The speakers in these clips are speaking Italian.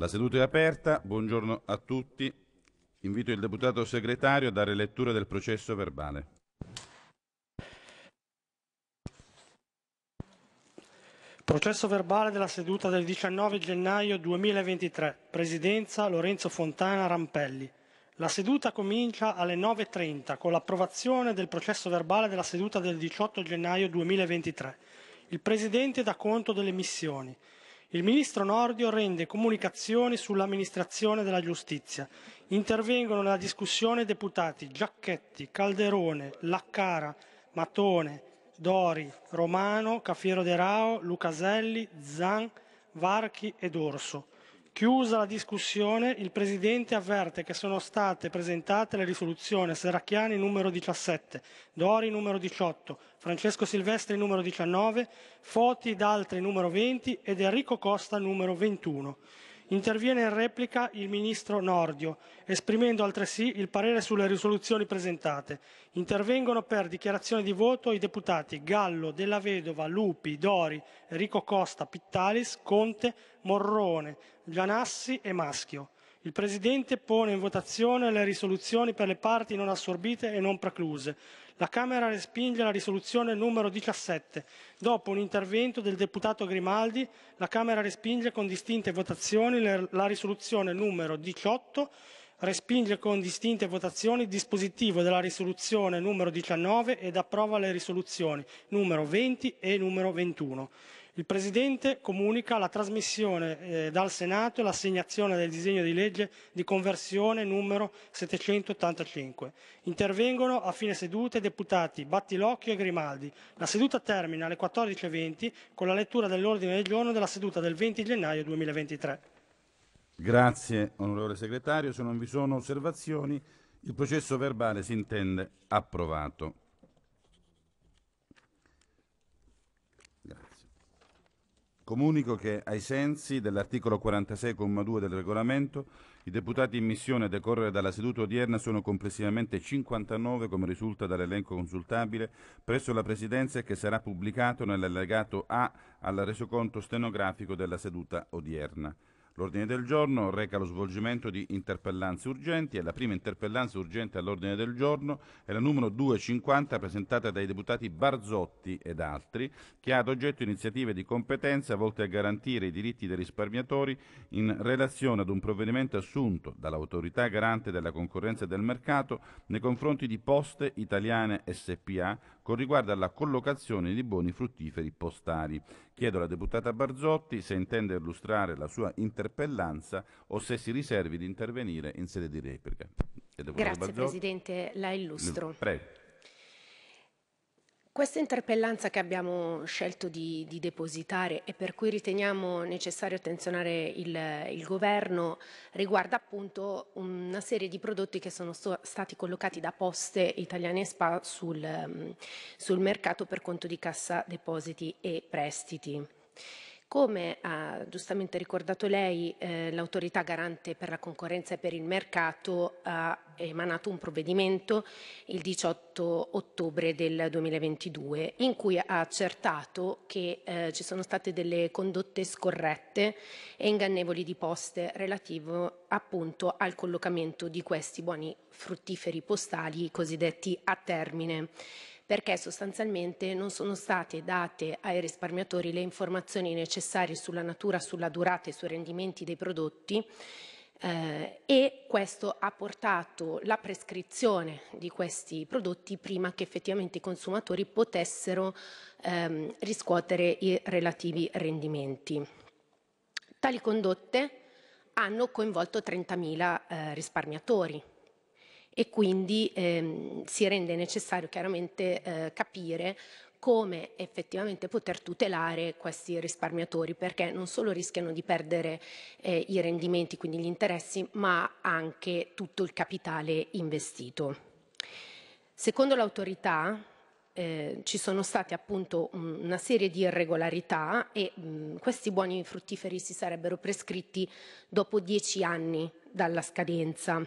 La seduta è aperta, buongiorno a tutti. Invito il deputato segretario a dare lettura del processo verbale. Processo verbale della seduta del 19 gennaio 2023. Presidenza Lorenzo Fontana Rampelli. La seduta comincia alle 9.30 con l'approvazione del processo verbale della seduta del 18 gennaio 2023. Il Presidente dà conto delle missioni. Il ministro Nordio rende comunicazioni sull'amministrazione della giustizia. Intervengono nella discussione deputati Giacchetti, Calderone, Laccara, Matone, Dori, Romano, Cafiero De Rao, Lucaselli, Zan, Varchi e Orso. Chiusa la discussione, il Presidente avverte che sono state presentate le risoluzioni Serracchiani numero 17, Dori numero 18, Francesco Silvestri numero 19, Foti d'Altri numero 20 ed Enrico Costa numero 21. Interviene in replica il ministro Nordio, esprimendo altresì il parere sulle risoluzioni presentate. Intervengono per dichiarazione di voto i deputati Gallo, Della Vedova, Lupi, Dori, Rico Costa, Pittalis, Conte, Morrone, Gianassi e Maschio. Il Presidente pone in votazione le risoluzioni per le parti non assorbite e non precluse. La Camera respinge la risoluzione numero 17. Dopo un intervento del deputato Grimaldi, la Camera respinge con distinte votazioni la risoluzione numero 18 respinge con distinte votazioni il dispositivo della risoluzione numero 19 ed approva le risoluzioni numero 20 e numero 21. Il Presidente comunica la trasmissione eh, dal Senato e l'assegnazione del disegno di legge di conversione numero 785. Intervengono a fine sedute i deputati Battilocchio e Grimaldi. La seduta termina alle 14.20 con la lettura dell'ordine del giorno della seduta del 20 gennaio 2023. Grazie, onorevole segretario. Se non vi sono osservazioni, il processo verbale si intende approvato. Comunico che, ai sensi dell'articolo 46,2 del regolamento, i deputati in missione a decorrere dalla seduta odierna sono complessivamente 59, come risulta dall'elenco consultabile, presso la Presidenza e che sarà pubblicato nell'allegato A al resoconto stenografico della seduta odierna. L'ordine del giorno reca lo svolgimento di interpellanze urgenti e la prima interpellanza urgente all'ordine del giorno è la numero 250 presentata dai deputati Barzotti ed altri che ha ad oggetto iniziative di competenza volte a garantire i diritti dei risparmiatori in relazione ad un provvedimento assunto dall'autorità garante della concorrenza e del mercato nei confronti di Poste Italiane SPA con riguardo alla collocazione di buoni fruttiferi postali. Chiedo alla deputata Barzotti se intende illustrare la sua interpellanza o se si riservi di intervenire in sede di replica. Grazie Barzotti. Presidente, la illustro. Prego. Questa interpellanza che abbiamo scelto di, di, depositare e per cui riteniamo necessario attenzionare il, il, governo riguarda appunto una serie di prodotti che sono so, stati collocati da poste italiane SPA sul, mm, sul mercato per conto di cassa depositi e prestiti. Come ha giustamente ricordato lei, eh, l'autorità garante per la concorrenza e per il mercato ha emanato un provvedimento il 18 ottobre del 2022 in cui ha accertato che eh, ci sono state delle condotte scorrette e ingannevoli di poste relativo appunto al collocamento di questi buoni fruttiferi postali cosiddetti a termine perché sostanzialmente non sono state date ai risparmiatori le informazioni necessarie sulla natura, sulla durata e sui rendimenti dei prodotti eh, e questo ha portato la prescrizione di questi prodotti prima che effettivamente i consumatori potessero ehm, riscuotere i relativi rendimenti. Tali condotte hanno coinvolto 30.000 eh, risparmiatori, e quindi ehm, si rende necessario chiaramente eh, capire come effettivamente poter tutelare questi risparmiatori perché non solo rischiano di perdere eh, i rendimenti, quindi gli interessi, ma anche tutto il capitale investito. Secondo l'autorità eh, ci sono state appunto una serie di irregolarità e mh, mm, questi buoni fruttiferi si sarebbero prescritti dopo dieci anni dalla scadenza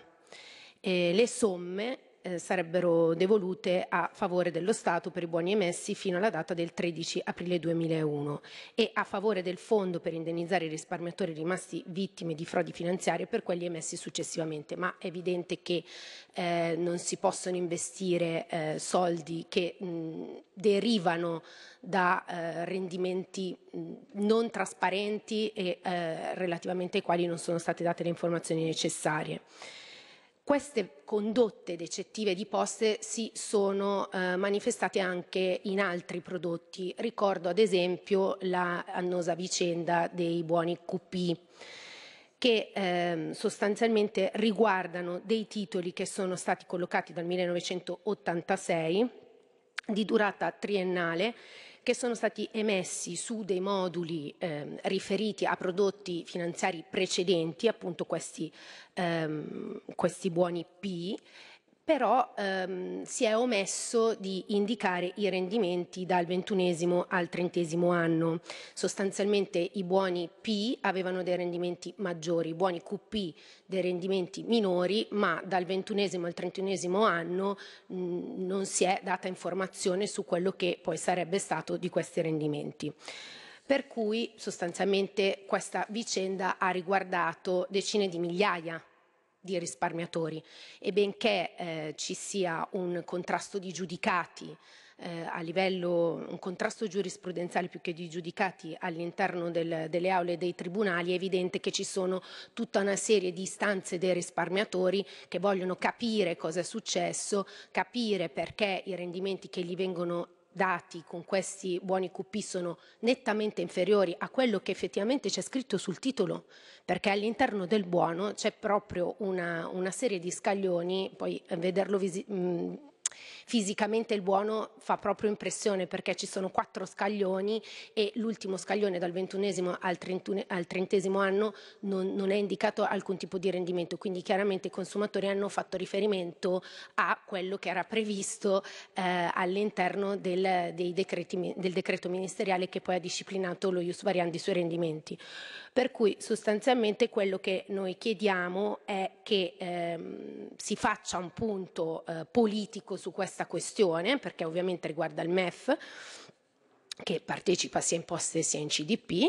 eh, le somme eh, sarebbero devolute a favore dello Stato per i buoni emessi fino alla data del 13 aprile 2001 e a favore del fondo per indennizzare i risparmiatori rimasti vittime di frodi finanziarie per quelli emessi successivamente, ma è evidente che eh, non si possono investire eh, soldi che mh, derivano da eh, rendimenti mh, non trasparenti e eh, relativamente ai quali non sono state date le informazioni necessarie. Queste condotte decettive di Poste si sono eh, manifestate anche in altri prodotti. Ricordo ad esempio la annosa vicenda dei buoni QP che eh, sostanzialmente riguardano dei titoli che sono stati collocati dal 1986 di durata triennale che sono stati emessi su dei moduli ehm, riferiti a prodotti finanziari precedenti, appunto questi, ehm, questi buoni P, però ehm, si è omesso di indicare i rendimenti dal ventunesimo al trentesimo anno. Sostanzialmente i buoni P avevano dei rendimenti maggiori, i buoni QP dei rendimenti minori, ma dal ventunesimo al trentunesimo anno mh, non si è data informazione su quello che poi sarebbe stato di questi rendimenti per cui sostanzialmente questa vicenda ha riguardato decine di migliaia di risparmiatori e benché eh, ci sia un contrasto di giudicati eh, a livello, un contrasto giurisprudenziale più che di giudicati all'interno del, delle aule dei tribunali, è evidente che ci sono tutta una serie di istanze dei risparmiatori che vogliono capire cosa è successo, capire perché i rendimenti che gli vengono dati con questi buoni QP sono nettamente inferiori a quello che effettivamente c'è scritto sul titolo, perché all'interno del buono c'è proprio una, una, serie di scaglioni, poi vederlo visibilmente fisicamente il buono fa proprio impressione perché ci sono quattro scaglioni e l'ultimo scaglione dal ventunesimo al, trentesimo anno non, non, è indicato alcun tipo di rendimento, quindi chiaramente i consumatori hanno fatto riferimento a quello che era previsto eh, all'interno del, del, decreto ministeriale che poi ha disciplinato lo ius variandi sui rendimenti. Per cui sostanzialmente quello che noi chiediamo è che ehm, si faccia un punto eh, politico su questa questione, perché ovviamente riguarda il MEF che partecipa sia in poste sia in CDP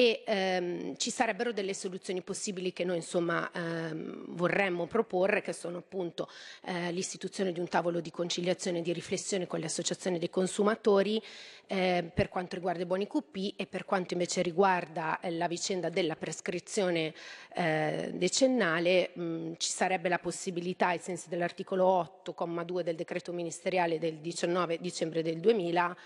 e ehm, ci sarebbero delle soluzioni possibili che noi insomma ehm, vorremmo proporre che sono appunto eh, l'istituzione di un tavolo di conciliazione e di riflessione con le associazioni dei consumatori eh, per quanto riguarda i buoni QP e per quanto invece riguarda eh, la vicenda della prescrizione eh, decennale mh, mm, ci sarebbe la possibilità ai sensi dell'articolo 8,2 del decreto ministeriale del 19 dicembre del 2000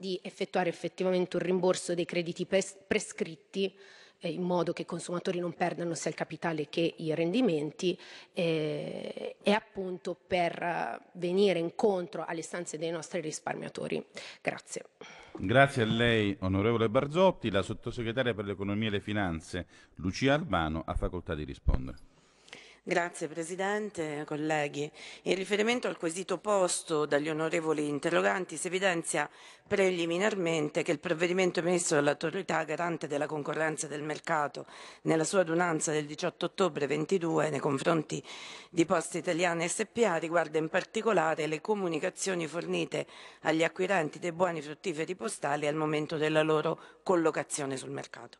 di effettuare effettivamente un rimborso dei crediti prescritti eh, in modo che i consumatori non perdano sia il capitale che i rendimenti eh, e appunto per eh, venire incontro alle stanze dei nostri risparmiatori. Grazie. Grazie a lei, onorevole Barzotti. La sottosegretaria per l'economia e le finanze, Lucia Albano, ha facoltà di rispondere. Grazie Presidente, colleghi. In riferimento al quesito posto dagli onorevoli interroganti si evidenzia preliminarmente che il provvedimento emesso dall'autorità garante della concorrenza del mercato nella sua adunanza del 18 ottobre 22 nei confronti di Poste Italiane SPA riguarda in particolare le comunicazioni fornite agli acquirenti dei buoni fruttiferi postali al momento della loro collocazione sul mercato.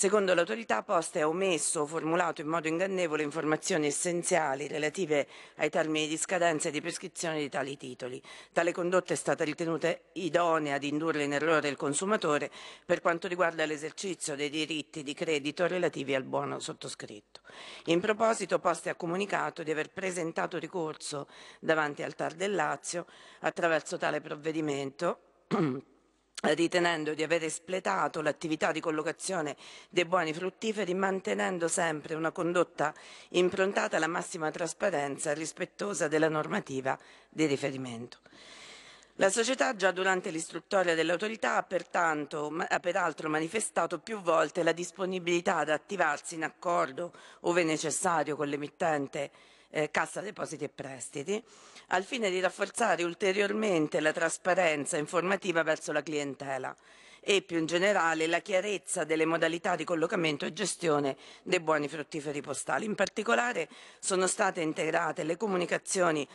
Secondo l'autorità, Poste ha omesso o formulato in modo ingannevole informazioni essenziali relative ai termini di scadenza e di prescrizione di tali titoli. Tale condotta è stata ritenuta idonea ad indurre in errore il consumatore per quanto riguarda l'esercizio dei diritti di credito relativi al buono sottoscritto. In proposito, Poste ha comunicato di aver presentato ricorso davanti al Tar del Lazio attraverso tale provvedimento ritenendo di aver espletato l'attività di collocazione dei buoni fruttiferi mantenendo sempre una condotta improntata alla massima trasparenza e rispettosa della normativa di riferimento. La società già durante l'istruttoria dell'autorità ha, ha peraltro manifestato più volte la disponibilità ad attivarsi in accordo, ove necessario, con l'emittente eh, Cassa Depositi e Prestiti, al fine di rafforzare ulteriormente la trasparenza informativa verso la clientela e più in generale la chiarezza delle modalità di collocamento e gestione dei buoni fruttiferi postali. In particolare sono state integrate le comunicazioni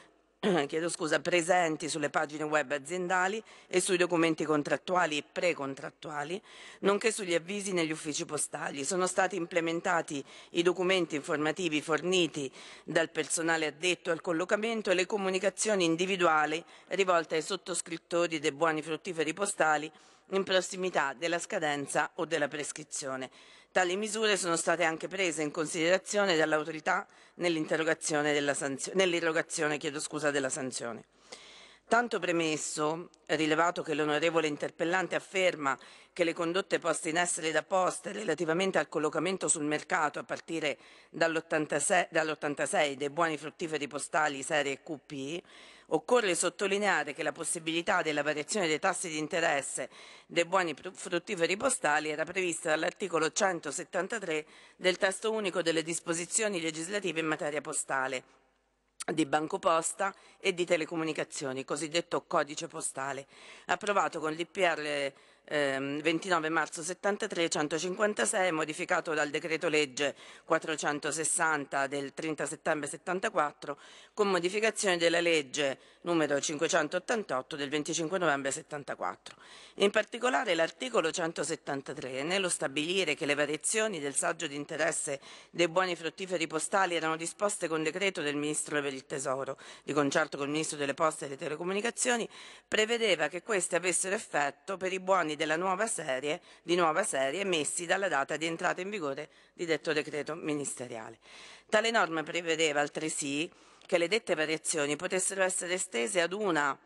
chiedo scusa, presenti sulle pagine web aziendali e sui documenti contrattuali e precontrattuali, nonché sugli avvisi negli uffici postali. Sono stati implementati i documenti informativi forniti dal personale addetto al collocamento e le comunicazioni individuali rivolte ai sottoscrittori dei buoni fruttiferi postali in prossimità della scadenza o della prescrizione. Tali misure sono state anche prese in considerazione dall'autorità nell'erogazione nell della sanzione. Tanto premesso, rilevato che l'onorevole interpellante afferma che le condotte poste in essere da Poste relativamente al collocamento sul mercato a partire dall'86 dall dei buoni fruttiferi postali serie QP Occorre sottolineare che la possibilità della variazione dei tassi di interesse dei buoni fruttiferi postali era prevista dall'articolo 173 del testo unico delle disposizioni legislative in materia postale di Bancoposta e di telecomunicazioni, cosiddetto codice postale, approvato con l'IPR 29 ehm, marzo 73 156 modificato dal decreto legge 460 del 30 settembre 74 con modificazione della legge numero 588 del 25 novembre 74. In particolare l'articolo 173 nello stabilire che le variazioni del saggio di interesse dei buoni fruttiferi postali erano disposte con decreto del Ministro per il Tesoro di concerto con il Ministro delle Poste e delle Telecomunicazioni prevedeva che queste avessero effetto per i buoni anni nuova serie, di nuova serie messi dalla data di entrata in vigore di detto decreto ministeriale. Tale norma prevedeva altresì che le dette variazioni potessero essere estese ad una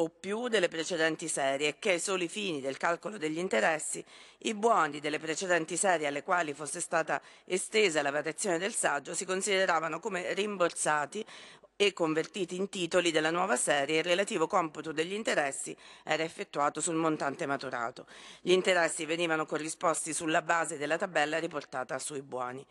o più delle precedenti serie e che, ai soli fini del calcolo degli interessi, i buoni delle precedenti serie alle quali fosse stata estesa la variazione del saggio si consideravano come rimborsati e convertiti in titoli della nuova serie, il relativo computo degli interessi era effettuato sul montante maturato. Gli interessi venivano corrisposti sulla base della tabella riportata sui buoni.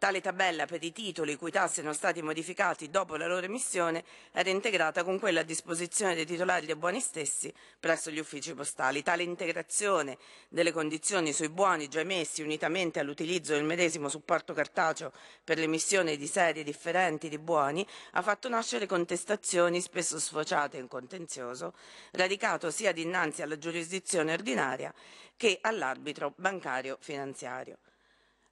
Tale tabella per i titoli i cui tassi sono stati modificati dopo la loro emissione era integrata con quella a disposizione dei titolari dei buoni stessi presso gli uffici postali. Tale integrazione delle condizioni sui buoni già emessi unitamente all'utilizzo del medesimo supporto cartaceo per l'emissione di serie differenti di buoni ha fatto nascere contestazioni spesso sfociate in contenzioso, radicato sia dinanzi alla giurisdizione ordinaria che all'arbitro bancario finanziario.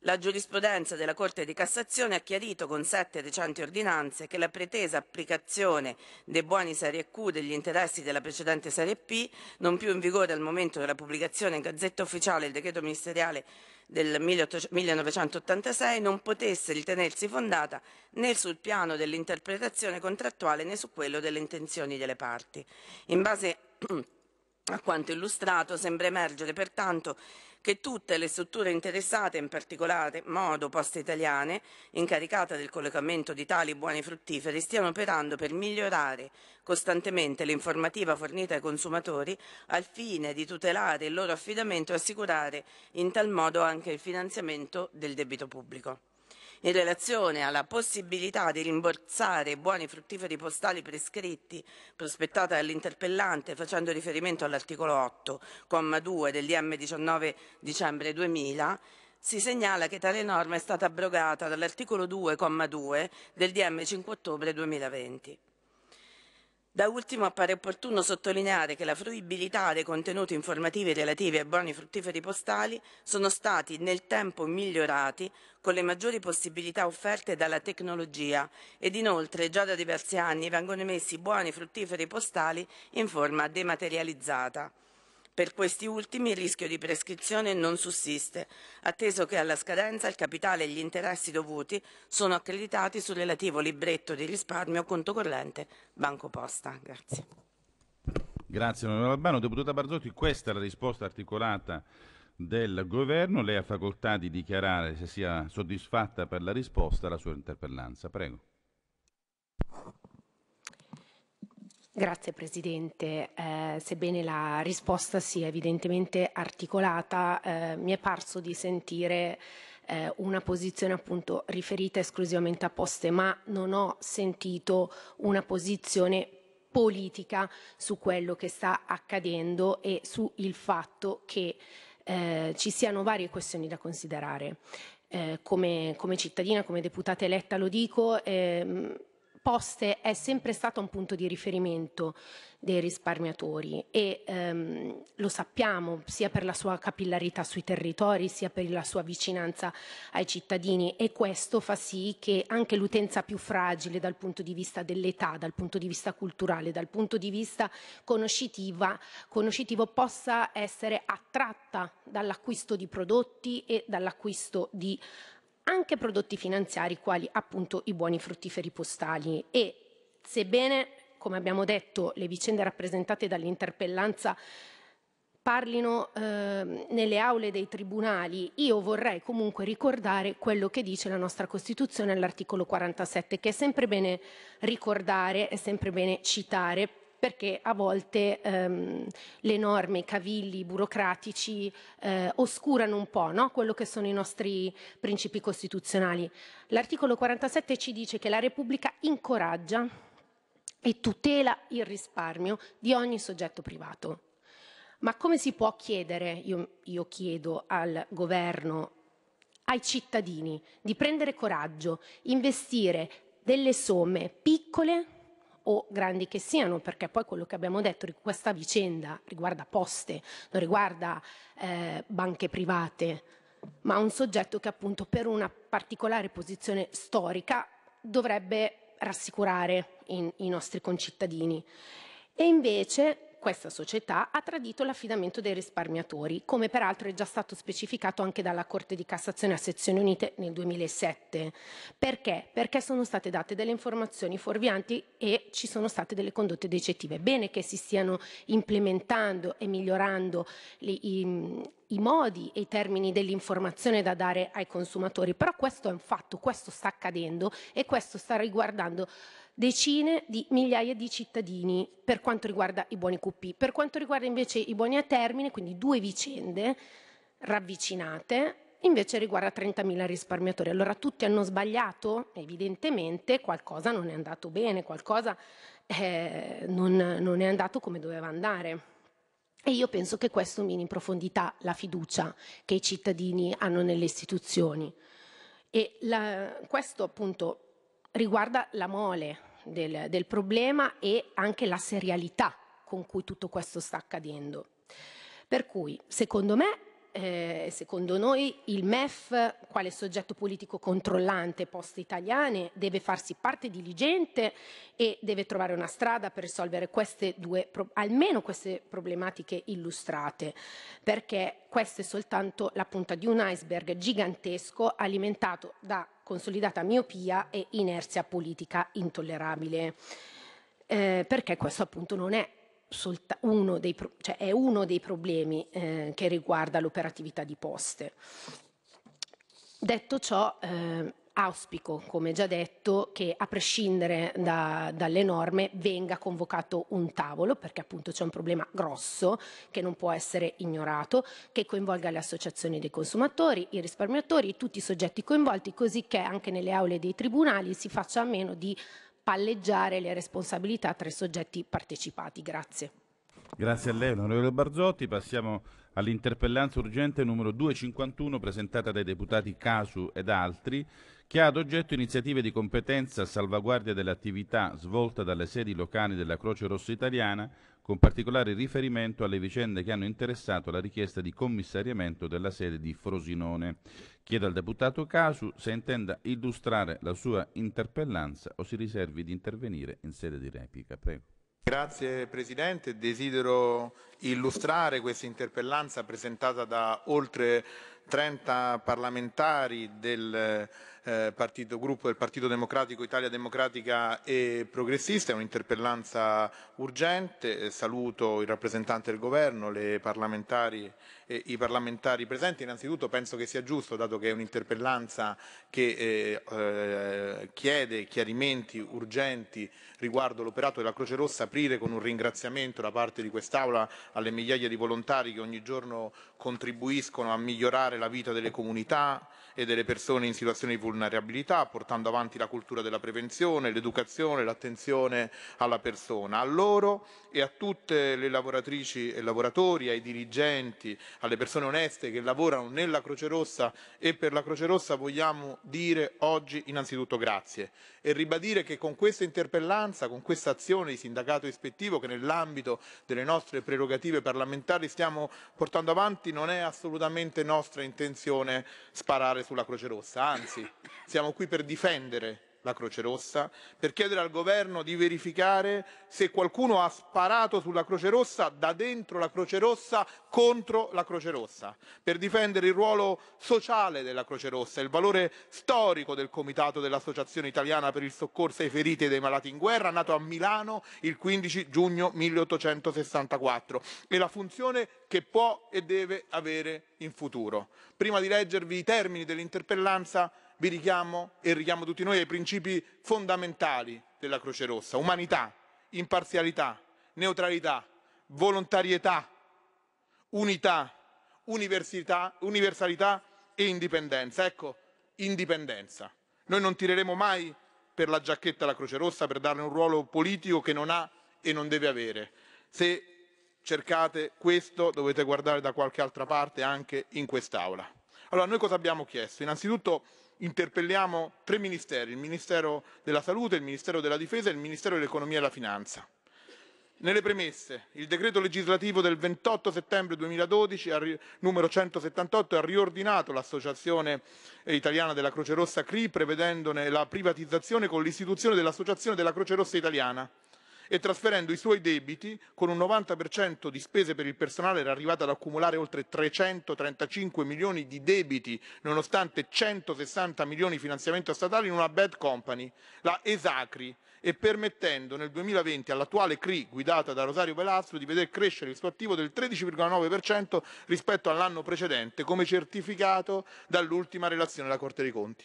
La giurisprudenza della Corte di Cassazione ha chiarito con sette recenti ordinanze che la pretesa applicazione dei buoni serie Q degli interessi della precedente serie P, non più in vigore al momento della pubblicazione in Gazzetta Ufficiale del decreto ministeriale del 1986, non potesse ritenersi fondata né sul piano dell'interpretazione contrattuale né su quello delle intenzioni delle parti. In base a quanto illustrato, sembra emergere pertanto che tutte le strutture interessate, in particolare modo Poste Italiane, incaricata del collocamento di tali buoni fruttiferi, stiano operando per migliorare costantemente l'informativa fornita ai consumatori al fine di tutelare il loro affidamento e assicurare in tal modo anche il finanziamento del debito pubblico in relazione alla possibilità di rimborsare i buoni fruttiferi postali prescritti prospettata dall'interpellante facendo riferimento all'articolo 8,2 del DM 19 dicembre 2000, si segnala che tale norma è stata abrogata dall'articolo 2,2 del DM 5 ottobre 2020. Da ultimo appare opportuno sottolineare che la fruibilità dei contenuti informativi relativi ai buoni fruttiferi postali sono stati nel tempo migliorati con le maggiori possibilità offerte dalla tecnologia ed inoltre già da diversi anni vengono emessi buoni fruttiferi postali in forma dematerializzata. Per questi ultimi il rischio di prescrizione non sussiste, atteso che alla scadenza il capitale e gli interessi dovuti sono accreditati sul relativo libretto di risparmio conto corrente Banco Posta. Grazie. Grazie onorevole Albano. Deputata Barzotti, questa è la risposta articolata del governo, lei ha facoltà di dichiarare se sia soddisfatta per la risposta alla sua interpellanza. Prego. Grazie Presidente. Eh, sebbene la risposta sia evidentemente articolata, eh, mi è parso di sentire eh, una posizione appunto riferita esclusivamente a poste, ma non ho sentito una posizione politica su quello che sta accadendo e sul fatto che eh, ci siano varie questioni da considerare. Eh, come, come, cittadina, come deputata eletta lo dico, ehm, Poste è sempre stato un punto di riferimento dei risparmiatori e ehm, lo sappiamo sia per la sua capillarità sui territori sia per la sua vicinanza ai cittadini e questo fa sì che anche l'utenza più fragile dal punto di vista dell'età, dal punto di vista culturale, dal punto di vista conoscitivo possa essere attratta dall'acquisto di prodotti e dall'acquisto di anche prodotti finanziari quali appunto i buoni fruttiferi postali e sebbene, come abbiamo detto, le vicende rappresentate dall'interpellanza parlino eh, nelle aule dei tribunali, io vorrei comunque ricordare quello che dice la nostra Costituzione all'articolo 47, che è sempre bene ricordare, è sempre bene citare perché a volte ehm, le norme, i cavilli burocratici eh, oscurano un po' no? quello che sono i nostri principi costituzionali. L'articolo 47 ci dice che la Repubblica incoraggia e tutela il risparmio di ogni soggetto privato. Ma come si può chiedere, io, io chiedo al governo, ai cittadini di prendere coraggio, investire delle somme piccole o grandi che siano, perché poi quello che abbiamo detto di questa vicenda riguarda poste, non riguarda eh, banche private, ma un soggetto che appunto per una particolare posizione storica dovrebbe rassicurare in, i nostri concittadini. E invece questa società ha tradito l'affidamento dei risparmiatori, come peraltro è già stato specificato anche dalla Corte di Cassazione a Sezioni Unite nel 2007. Perché? Perché sono state date delle informazioni fuorvianti e ci sono state delle condotte decettive. Bene che si stiano implementando e migliorando le, i, i modi e i termini dell'informazione da dare ai consumatori, però questo è un fatto, questo sta accadendo e questo sta riguardando decine di migliaia di cittadini per quanto riguarda i buoni QP. Per quanto riguarda invece i buoni a termine, quindi due vicende ravvicinate, invece riguarda 30.000 risparmiatori. Allora tutti hanno sbagliato, evidentemente qualcosa non è andato bene, qualcosa eh, non, non è andato come doveva andare. E io penso che questo mini in profondità la fiducia che i cittadini hanno nelle istituzioni. E la, questo appunto riguarda la mole, del, del problema e anche la serialità con cui tutto questo sta accadendo. Per cui, secondo me, eh, secondo noi il MEF, quale soggetto politico controllante poste italiane, deve farsi parte diligente e deve trovare una strada per risolvere queste due, almeno queste problematiche illustrate, perché questa è soltanto la punta di un iceberg gigantesco alimentato da consolidata miopia e inerzia politica intollerabile. Eh, perché questo appunto non è uno dei, cioè è uno dei problemi eh, che riguarda l'operatività di poste. Detto ciò, eh, auspico, come già detto, che a prescindere da, dalle norme venga convocato un tavolo, perché appunto c'è un problema grosso che non può essere ignorato, che coinvolga le associazioni dei consumatori, i risparmiatori, tutti i soggetti coinvolti, così che anche nelle aule dei tribunali si faccia a meno di palleggiare le responsabilità tra i soggetti partecipati. Grazie. Grazie a lei, onorevole Barzotti. Passiamo all'interpellanza urgente numero 251 presentata dai deputati Casu ed altri che ha ad oggetto iniziative di competenza a salvaguardia dell'attività svolta dalle sedi locali della Croce Rossa Italiana, con particolare riferimento alle vicende che hanno interessato la richiesta di commissariamento della sede di Frosinone. Chiedo al deputato Casu se intenda illustrare la sua interpellanza o si riservi di intervenire in sede di replica. Prego. Grazie Presidente, desidero illustrare questa interpellanza presentata da oltre 30 parlamentari del eh, partito, gruppo del Partito Democratico Italia Democratica e Progressista, è un'interpellanza urgente, eh, saluto il rappresentante del governo, le parlamentari e eh, i parlamentari presenti, innanzitutto penso che sia giusto, dato che è un'interpellanza che eh, eh, chiede chiarimenti urgenti riguardo l'operato della Croce Rossa, aprire con un ringraziamento da parte di quest'Aula alle migliaia di volontari che ogni giorno contribuiscono a migliorare la vita delle comunità, e delle persone in situazioni di vulnerabilità, portando avanti la cultura della prevenzione, l'educazione, l'attenzione alla persona. A loro e a tutte le lavoratrici e lavoratori, ai dirigenti, alle persone oneste che lavorano nella Croce Rossa e per la Croce Rossa vogliamo dire oggi innanzitutto grazie e ribadire che con questa interpellanza, con questa azione di sindacato ispettivo che nell'ambito delle nostre prerogative parlamentari stiamo portando avanti non è assolutamente nostra intenzione sparare sulla Croce Rossa, anzi siamo qui per difendere la Croce Rossa, per chiedere al governo di verificare se qualcuno ha sparato sulla Croce Rossa, da dentro la Croce Rossa, contro la Croce Rossa, per difendere il ruolo sociale della Croce Rossa, il valore storico del Comitato dell'Associazione Italiana per il Soccorso ai Feriti e dei Malati in Guerra, nato a Milano il 15 giugno 1864, e la funzione che può e deve avere in futuro. Prima di leggervi i termini dell'interpellanza, vi richiamo e richiamo tutti noi ai principi fondamentali della Croce Rossa, umanità, imparzialità, neutralità, volontarietà, unità, universalità e indipendenza. Ecco, indipendenza. Noi non tireremo mai per la giacchetta la Croce Rossa per darle un ruolo politico che non ha e non deve avere. Se cercate questo dovete guardare da qualche altra parte anche in quest'Aula. Allora, noi cosa abbiamo chiesto? Innanzitutto interpelliamo tre ministeri, il Ministero della Salute, il Ministero della Difesa e il Ministero dell'Economia e della Finanza. Nelle premesse, il decreto legislativo del 28 settembre 2012, numero 178, ha riordinato l'Associazione eh, Italiana della Croce Rossa CRI, prevedendone la privatizzazione con l'istituzione dell'Associazione della Croce Rossa Italiana e trasferendo i suoi debiti con un 90% di spese per il personale era arrivata ad accumulare oltre 335 milioni di debiti nonostante 160 milioni di finanziamento statale in una bad company, la Esacri, e permettendo nel 2020 all'attuale CRI guidata da Rosario Velastro di veder crescere il suo attivo del 13,9% rispetto all'anno precedente, come certificato dall'ultima relazione della Corte dei Conti.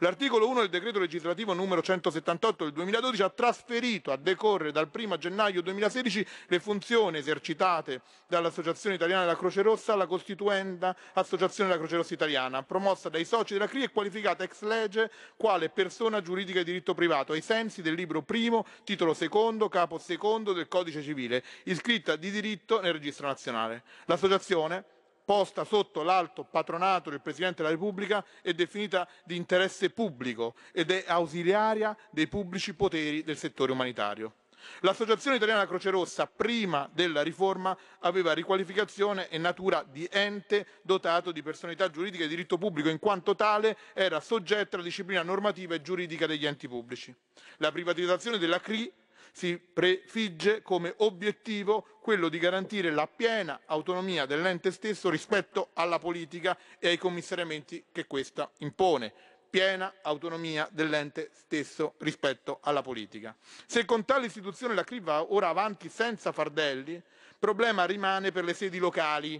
L'articolo 1 del decreto legislativo numero 178 del 2012 ha trasferito a decorrere dal 1 gennaio 2016 le funzioni esercitate dall'Associazione Italiana della Croce Rossa alla costituenda Associazione della Croce Rossa Italiana, promossa dai soci della CRI e qualificata ex legge quale persona giuridica di diritto privato ai sensi del libro primo, titolo secondo, capo secondo del Codice Civile, iscritta di diritto nel registro nazionale. L'associazione posta sotto l'alto patronato del Presidente della Repubblica, è definita di interesse pubblico ed è ausiliaria dei pubblici poteri del settore umanitario. L'Associazione Italiana Croce Rossa, prima della riforma, aveva riqualificazione e natura di ente dotato di personalità giuridica e diritto pubblico, in quanto tale era soggetta alla disciplina normativa e giuridica degli enti pubblici. La privatizzazione della CRI si prefigge come obiettivo quello di garantire la piena autonomia dell'ente stesso rispetto alla politica e ai commissariamenti che questa impone piena autonomia dell'ente stesso rispetto alla politica. Se con tale istituzione la CRI va ora avanti senza fardelli, problema rimane per le sedi locali,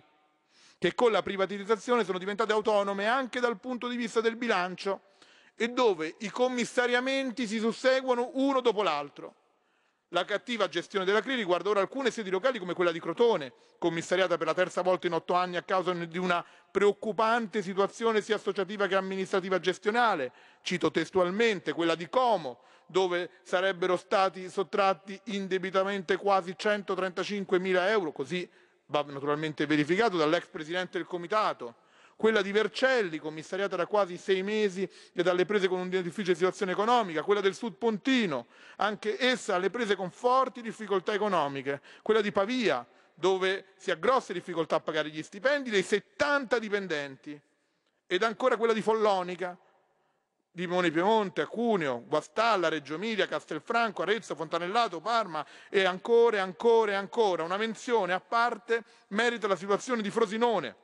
che con la privatizzazione sono diventate autonome anche dal punto di vista del bilancio e dove i commissariamenti si susseguono uno dopo l'altro. La cattiva gestione della crisi riguarda ora alcune sedi locali come quella di Crotone, commissariata per la terza volta in otto anni a causa di una preoccupante situazione sia associativa che amministrativa gestionale, cito testualmente quella di Como, dove sarebbero stati sottratti indebitamente quasi 135 mila euro, così va naturalmente verificato dall'ex presidente del comitato quella di Vercelli, commissariata da quasi sei mesi e dalle prese con una difficile situazione economica, quella del Sud Pontino, anche essa alle prese con forti difficoltà economiche, quella di Pavia, dove si ha grosse difficoltà a pagare gli stipendi dei 70 dipendenti, ed ancora quella di Follonica, di Monipiemonte, Piemonte, Cuneo, Guastalla, Reggio Emilia, Castelfranco, Arezzo, Fontanellato, Parma e ancora e ancora e ancora. Una menzione a parte merita la situazione di Frosinone,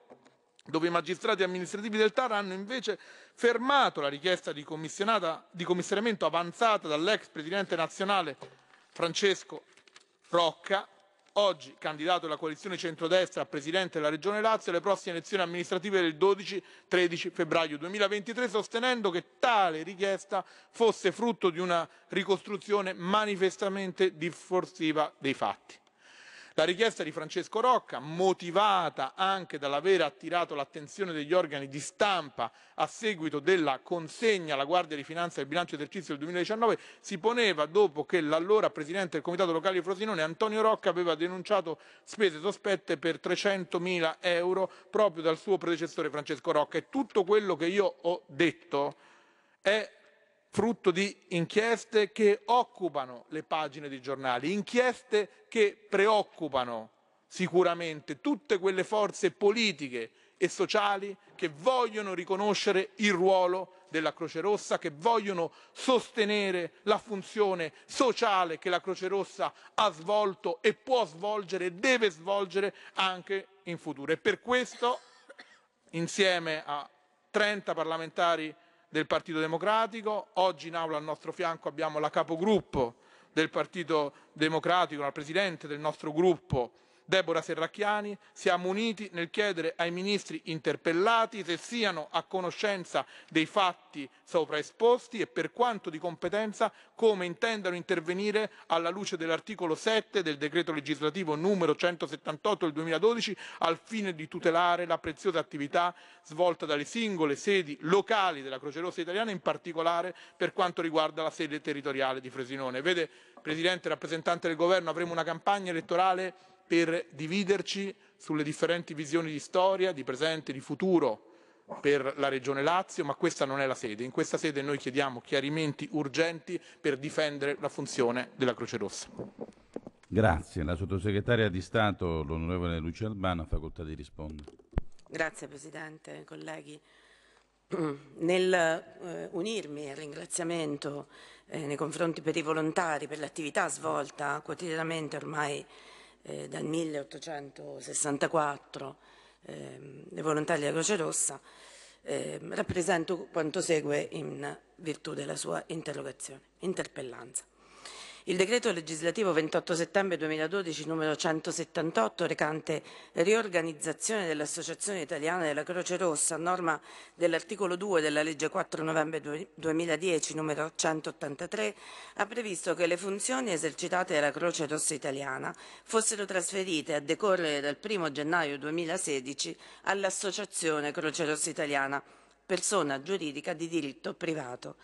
dove i magistrati amministrativi del TAR hanno invece fermato la richiesta di, di commissariamento avanzata dall'ex presidente nazionale Francesco Rocca, oggi candidato della coalizione centrodestra a presidente della Regione Lazio alle prossime elezioni amministrative del 12-13 febbraio 2023, sostenendo che tale richiesta fosse frutto di una ricostruzione manifestamente distorsiva dei fatti. La richiesta di Francesco Rocca, motivata anche dall'aver attirato l'attenzione degli organi di stampa a seguito della consegna alla Guardia di Finanza del bilancio esercizio del 2019, si poneva dopo che l'allora presidente del Comitato Locale di Frosinone, Antonio Rocca, aveva denunciato spese sospette per 300.000 euro proprio dal suo predecessore Francesco Rocca. E tutto quello che io ho detto è frutto di inchieste che occupano le pagine dei giornali, inchieste che preoccupano sicuramente tutte quelle forze politiche e sociali che vogliono riconoscere il ruolo della Croce Rossa, che vogliono sostenere la funzione sociale che la Croce Rossa ha svolto e può svolgere e deve svolgere anche in futuro. E per questo, insieme a 30 parlamentari del Partito Democratico, oggi in aula al nostro fianco abbiamo la capogruppo del Partito Democratico, la Presidente del nostro gruppo Deborah Serracchiani, siamo uniti nel chiedere ai ministri interpellati se siano a conoscenza dei fatti sopra esposti e per quanto di competenza come intendano intervenire alla luce dell'articolo 7 del decreto legislativo numero 178 del 2012 al fine di tutelare la preziosa attività svolta dalle singole sedi locali della Croce Rossa italiana, in particolare per quanto riguarda la sede territoriale di Fresinone. Vede, Presidente, rappresentante del Governo, avremo una campagna elettorale per dividerci sulle differenti visioni di storia, di presente, di futuro per la Regione Lazio, ma questa non è la sede. In questa sede noi chiediamo chiarimenti urgenti per difendere la funzione della Croce Rossa. Grazie. La sottosegretaria di Stato, l'onorevole Lucia Albano, ha facoltà di rispondere. Grazie Presidente, colleghi. Nel eh, unirmi al ringraziamento eh, nei confronti per i volontari, per l'attività svolta quotidianamente ormai eh, dal 1864 eh, le volontà della Croce Rossa, eh, rappresento quanto segue in virtù della sua interrogazione, interpellanza. Il decreto legislativo 28 settembre 2012 numero 178 recante riorganizzazione dell'Associazione Italiana della Croce Rossa a norma dell'articolo 2 della legge 4 novembre 2010 numero 183 ha previsto che le funzioni esercitate dalla Croce Rossa Italiana fossero trasferite a decorrere dal 1 gennaio 2016 all'Associazione Croce Rossa Italiana persona giuridica di diritto privato.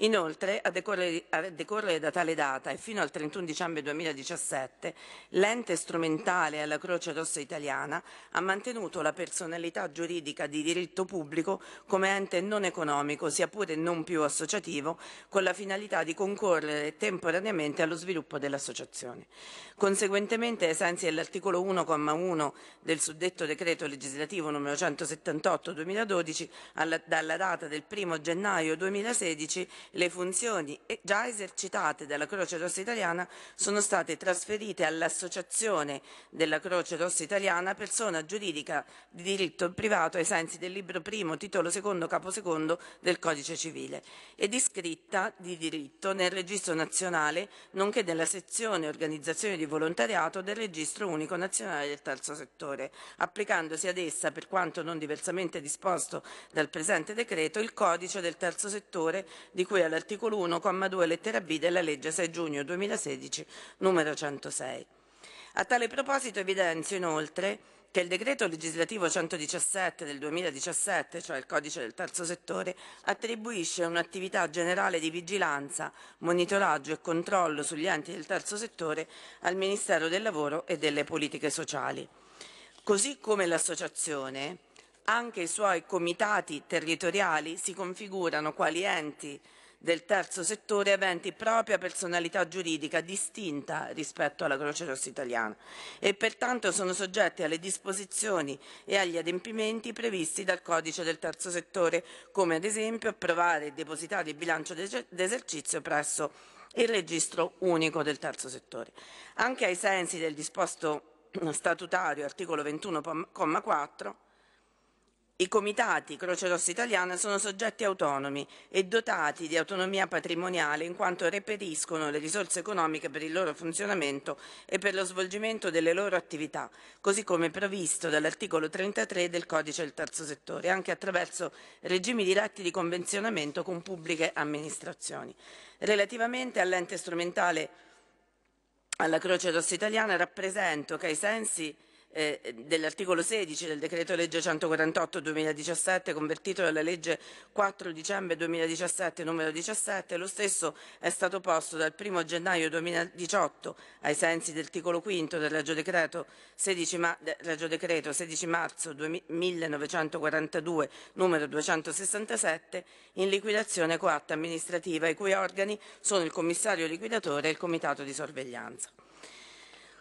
Inoltre, a decorrere, a decorrere da tale data e fino al 31 dicembre 2017, l'ente strumentale alla Croce Rossa Italiana ha mantenuto la personalità giuridica di diritto pubblico come ente non economico, sia pure non più associativo, con la finalità di concorrere temporaneamente allo sviluppo dell'associazione. Conseguentemente, ai sensi dell'articolo 1,1 del suddetto decreto legislativo n. 178 2012, alla, dalla data del 1 gennaio 2016 le funzioni già esercitate dalla Croce Rossa Italiana sono state trasferite all'Associazione della Croce Rossa Italiana, persona giuridica di diritto privato ai sensi del libro primo, titolo secondo, capo secondo del Codice Civile, ed iscritta di diritto nel Registro Nazionale, nonché nella sezione Organizzazione di Volontariato del Registro Unico Nazionale del Terzo Settore, applicandosi ad essa, per quanto non diversamente disposto dal presente presente decreto il codice del terzo settore di cui all'articolo 1, comma 2, lettera B della legge 6 giugno 2016, numero 106. A tale proposito evidenzio inoltre che il decreto legislativo 117 del 2017, cioè il codice del terzo settore, attribuisce un'attività generale di vigilanza, monitoraggio e controllo sugli enti del terzo settore al Ministero del Lavoro e delle Politiche Sociali. Così come l'associazione, anche i suoi comitati territoriali si configurano quali enti del terzo settore aventi propria personalità giuridica distinta rispetto alla Croce Rossa italiana e pertanto sono soggetti alle disposizioni e agli adempimenti previsti dal codice del terzo settore, come ad esempio approvare e depositare il bilancio d'esercizio presso il registro unico del terzo settore. Anche ai sensi del disposto statutario, articolo 21,4, i comitati Croce Rossa Italiana sono soggetti autonomi e dotati di autonomia patrimoniale in quanto reperiscono le risorse economiche per il loro funzionamento e per lo svolgimento delle loro attività, così come previsto dall'articolo 33 del Codice del Terzo Settore, anche attraverso regimi diretti di convenzionamento con pubbliche amministrazioni. Relativamente all'ente strumentale alla Croce Rossa Italiana rappresento che ai sensi eh, dell'articolo 16 del decreto legge 148 2017 convertito dalla legge 4 dicembre 2017 numero 17, lo stesso è stato posto dal 1 gennaio 2018 ai sensi del articolo 5 del Regio Decreto 16, ma, Regio Decreto 16 marzo 1942 numero 267 in liquidazione coatta amministrativa i cui organi sono il commissario liquidatore e il comitato di sorveglianza.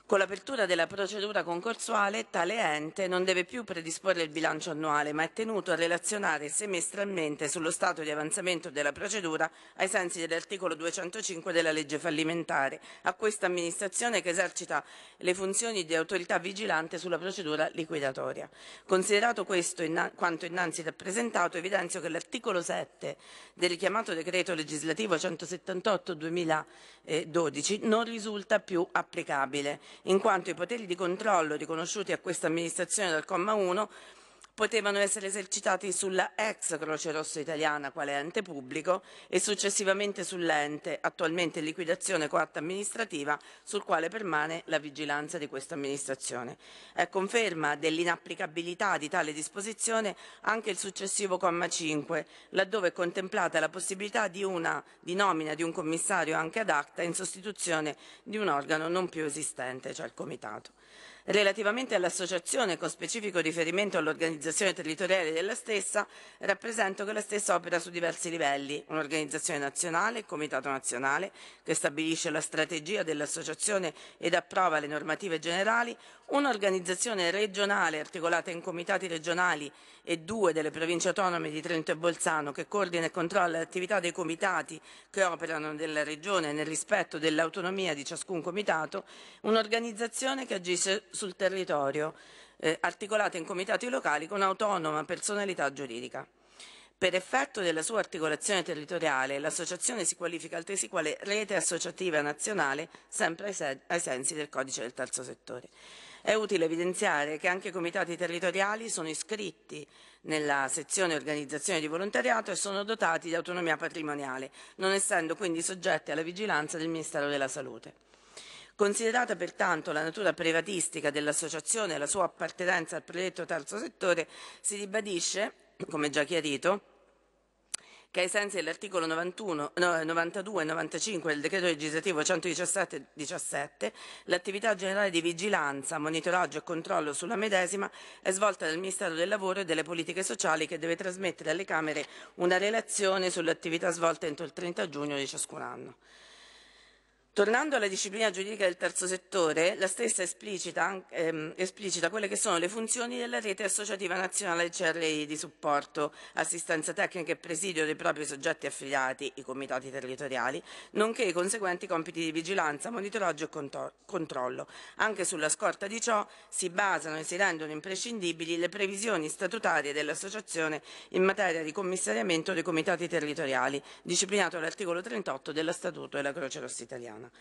Con l'apertura della procedura concorsuale tale ente non deve più predisporre il bilancio annuale, ma è tenuto a relazionare semestralmente sullo stato di avanzamento della procedura ai sensi dell'articolo 205 della legge fallimentare a questa amministrazione che esercita le funzioni di autorità vigilante sulla procedura liquidatoria. Considerato questo quanto innanzi rappresentato, evidenzio che l'articolo 7 del richiamato decreto legislativo 178-2012 eh, non risulta più applicabile in quanto i poteri di controllo riconosciuti a questa amministrazione dal comma 1 potevano essere esercitati sulla ex Croce Rossa Italiana quale ente pubblico e successivamente sull'ente attualmente in liquidazione coatta amministrativa sul quale permane la vigilanza di questa amministrazione. È conferma dell'inapplicabilità di tale disposizione anche il successivo comma 5 laddove è contemplata la possibilità di, una, di nomina di un commissario anche ad acta in sostituzione di un organo non più esistente, cioè il Comitato. Relativamente all'associazione, con specifico riferimento all'organizzazione territoriale della stessa, rappresento che la stessa opera su diversi livelli, un'organizzazione nazionale, il Comitato Nazionale, che stabilisce la strategia dell'associazione ed approva le normative generali, un'organizzazione regionale articolata in comitati regionali e due delle province autonome di Trento e Bolzano che coordina e controlla l'attività dei comitati che operano nella regione nel rispetto dell'autonomia di ciascun comitato, un'organizzazione che agisce sul territorio, eh, articolata in comitati locali con autonoma personalità giuridica. Per effetto della sua articolazione territoriale, l'associazione si qualifica altresì quale rete associativa nazionale, sempre ai, se ai, sensi del codice del terzo settore. È utile evidenziare che anche i comitati territoriali sono iscritti nella sezione organizzazione di volontariato e sono dotati di autonomia patrimoniale, non essendo quindi soggetti alla vigilanza del Ministero della Salute. Considerata pertanto la natura privatistica dell'associazione e la sua appartenenza al predetto terzo settore, si ribadisce, come già chiarito, che ai sensi dell'articolo 92 e 95 del decreto legislativo 117 17 l'attività generale di vigilanza, monitoraggio e controllo sulla medesima è svolta dal Ministero del Lavoro e delle Politiche Sociali che deve trasmettere alle Camere una relazione sull'attività svolta entro il 30 giugno di ciascun anno. Tornando alla disciplina giuridica del terzo settore, la stessa esplicita, ehm, esplicita, quelle che sono le funzioni della rete associativa nazionale CRI di supporto, assistenza tecnica e presidio dei propri soggetti affiliati, i comitati territoriali, nonché i conseguenti compiti di vigilanza, monitoraggio e controllo. Anche sulla scorta di ciò si basano e si rendono imprescindibili le previsioni statutarie dell'associazione in materia di commissariamento dei comitati territoriali, disciplinato dall'articolo 38 della Statuto della Croce Rossa Italiana italiana.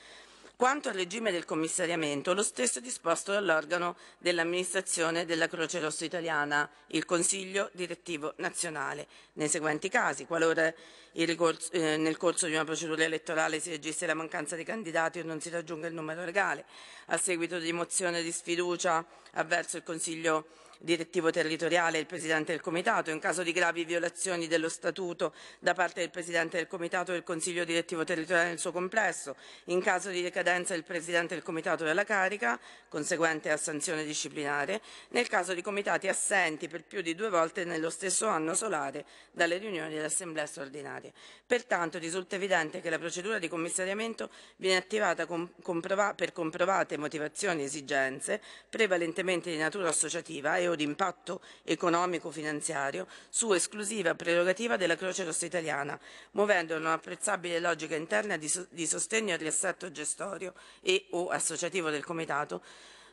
Quanto al regime del commissariamento, lo stesso è disposto dall'organo dell'amministrazione della Croce Rossa Italiana, il Consiglio Direttivo Nazionale. Nei seguenti casi, qualora ricorso, eh, nel corso di una procedura elettorale si registri la mancanza di candidati o non si raggiunga il numero legale, a seguito di mozione di sfiducia avverso il Consiglio direttivo territoriale e il Presidente del Comitato, in caso di gravi violazioni dello Statuto da parte del Presidente del Comitato e del Consiglio direttivo territoriale nel suo complesso, in caso di decadenza del Presidente del Comitato dalla carica, conseguente a sanzione disciplinare, nel caso di comitati assenti per più di due volte nello stesso anno solare dalle riunioni dell'Assemblea straordinaria. Pertanto risulta evidente che la procedura di commissariamento viene attivata com comprova per comprovate motivazioni e esigenze, prevalentemente di natura associativa e euro di impatto economico-finanziario su esclusiva prerogativa della Croce Rossa Italiana, muovendo un'apprezzabile logica interna di, sostegno al riassetto gestorio e o associativo del Comitato,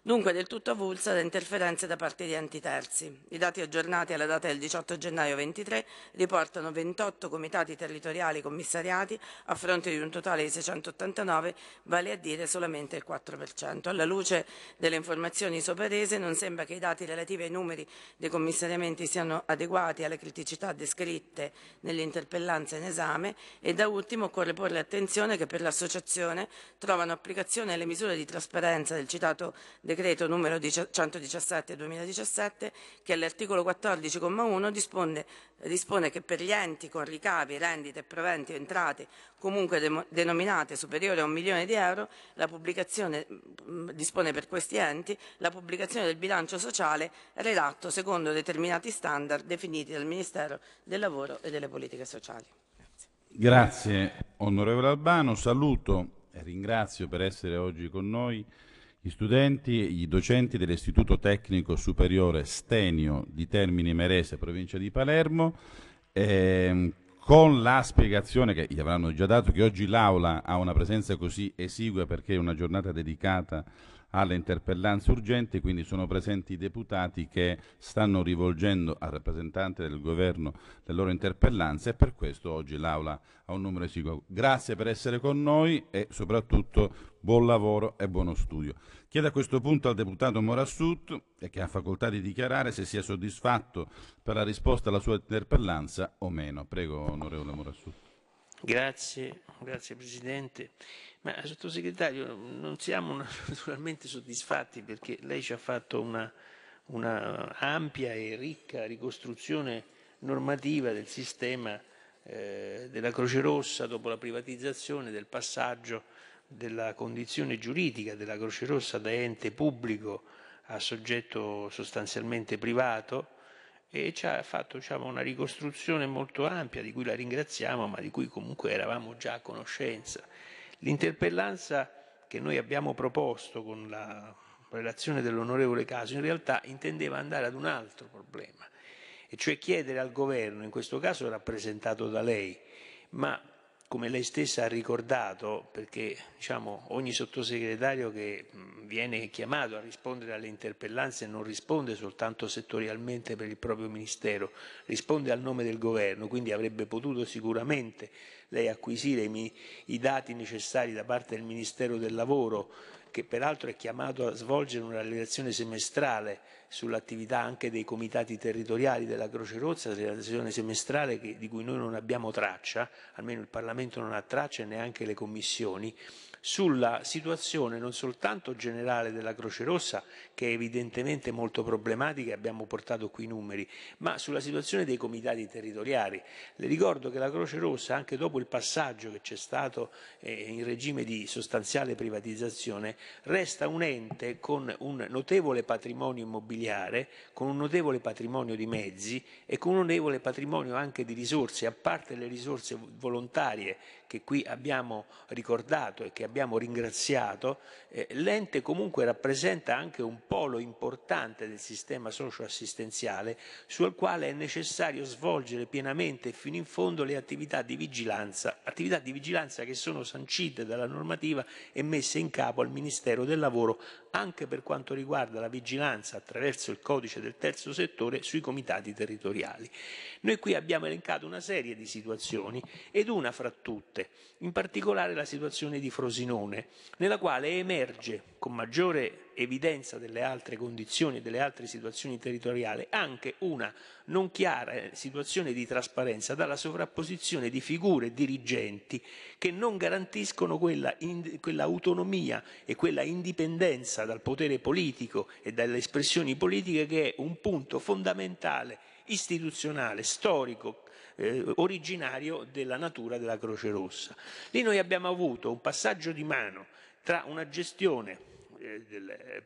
dunque del tutto avulsa da interferenze da parte di enti terzi. I dati aggiornati alla data del 18 gennaio 23 riportano 28 comitati territoriali commissariati a fronte di un totale di 689, vale a dire solamente il 4%. Alla luce delle informazioni soperese non sembra che i dati relativi ai numeri dei commissariamenti siano adeguati alle criticità descritte nell'interpellanza in esame e da ultimo occorre porre attenzione che per l'associazione trovano applicazione le misure di trasparenza del citato decreto numero 117-2017 che all'articolo 14,1 dispone, dispone, che per gli enti con ricavi, rendite, proventi o entrate comunque de denominate superiori a un milione di euro, mm, dispone per questi enti la pubblicazione del bilancio sociale redatto secondo determinati standard definiti dal Ministero del Lavoro e delle Politiche Sociali. Grazie, Grazie onorevole Albano. Saluto e ringrazio per essere oggi con noi gli studenti e i docenti dell'Istituto Tecnico Superiore Stenio di Termini Merese, provincia di Palermo, ehm, con la spiegazione che gli avranno già dato che oggi l'Aula ha una presenza così esigua perché è una giornata dedicata alle interpellanze urgenti, quindi sono presenti i deputati che stanno rivolgendo al rappresentante del governo le loro interpellanze e per questo oggi l'Aula ha un numero esiguo. Grazie per essere con noi e soprattutto buon lavoro e buono studio. Chiedo a questo punto al deputato Morassut, che ha facoltà di dichiarare se sia soddisfatto per la risposta alla sua interpellanza o meno. Prego, onorevole Morassut. Grazie, grazie Presidente. Ma eh, sottosegretario, non siamo naturalmente soddisfatti perché lei ci ha fatto una, una ampia e ricca ricostruzione normativa del sistema eh, della Croce Rossa dopo la privatizzazione, del passaggio della condizione giuridica della Croce Rossa da ente pubblico a soggetto sostanzialmente privato e ci ha fatto diciamo, una ricostruzione molto ampia di cui la ringraziamo ma di cui comunque eravamo già a conoscenza L'interpellanza che noi abbiamo proposto con la relazione dell'onorevole Caso in realtà intendeva andare ad un altro problema, e cioè chiedere al governo, in questo caso rappresentato da lei, ma come lei stessa ha ricordato, perché diciamo, ogni sottosegretario che viene chiamato a rispondere alle interpellanze non risponde soltanto settorialmente per il proprio Ministero, risponde al nome del Governo, quindi avrebbe potuto sicuramente lei acquisire i, i dati necessari da parte del Ministero del Lavoro, che peraltro è chiamato a svolgere una relazione semestrale sull'attività anche dei comitati territoriali della Croce Rossa, relazione semestrale che, di cui noi non abbiamo traccia, almeno il Parlamento non ha traccia e neanche le commissioni, sulla situazione non soltanto generale della Croce Rossa, che è evidentemente molto problematica, abbiamo portato qui i numeri, ma sulla situazione dei comitati territoriali. Le ricordo che la Croce Rossa, anche dopo il passaggio che c'è stato eh, in regime di sostanziale privatizzazione, resta un ente con un notevole patrimonio immobiliare, con un notevole patrimonio di mezzi e con un notevole patrimonio anche di risorse, a parte le risorse volontarie che qui abbiamo ricordato e che abbiamo ringraziato, eh, l'ente comunque rappresenta anche un polo importante del sistema socioassistenziale sul quale è necessario svolgere pienamente e fino in fondo le attività di vigilanza, attività di vigilanza che sono sancite dalla normativa e messe in capo al Ministero del Lavoro anche per quanto riguarda la vigilanza attraverso il codice del terzo settore sui comitati territoriali. Noi qui abbiamo elencato una serie di situazioni ed una fra tutte, in particolare la situazione di Frosinone, nella quale emerge con maggiore evidenza delle altre condizioni e delle altre situazioni territoriali, anche una non chiara situazione di trasparenza dalla sovrapposizione di figure dirigenti che non garantiscono quella, in, quella autonomia e quella indipendenza dal potere politico e dalle espressioni politiche che è un punto fondamentale, istituzionale, storico, eh, originario della natura della Croce Rossa. Lì noi abbiamo avuto un passaggio di mano tra una gestione eh, del, eh,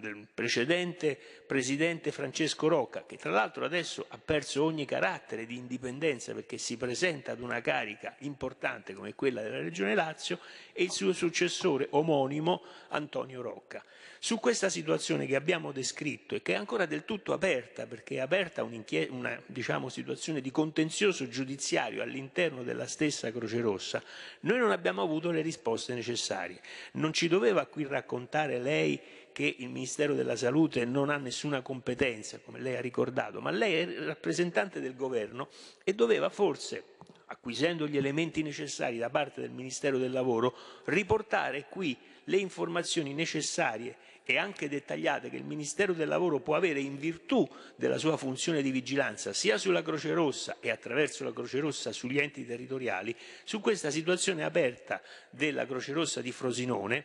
del precedente presidente Francesco Rocca, che tra l'altro adesso ha perso ogni carattere di indipendenza perché si presenta ad una carica importante come quella della Regione Lazio, e il suo successore omonimo Antonio Rocca. Su questa situazione che abbiamo descritto e che è ancora del tutto aperta, perché è aperta una diciamo, situazione di contenzioso giudiziario all'interno della stessa Croce Rossa, noi non abbiamo avuto le risposte necessarie. Non ci doveva qui raccontare lei che il Ministero della Salute non ha nessuna competenza, come lei ha ricordato, ma lei è rappresentante del governo e doveva forse, acquisendo gli elementi necessari da parte del Ministero del Lavoro, riportare qui le informazioni necessarie e anche dettagliate che il Ministero del Lavoro può avere in virtù della sua funzione di vigilanza sia sulla Croce Rossa e attraverso la Croce Rossa sugli enti territoriali, su questa situazione aperta della Croce Rossa di Frosinone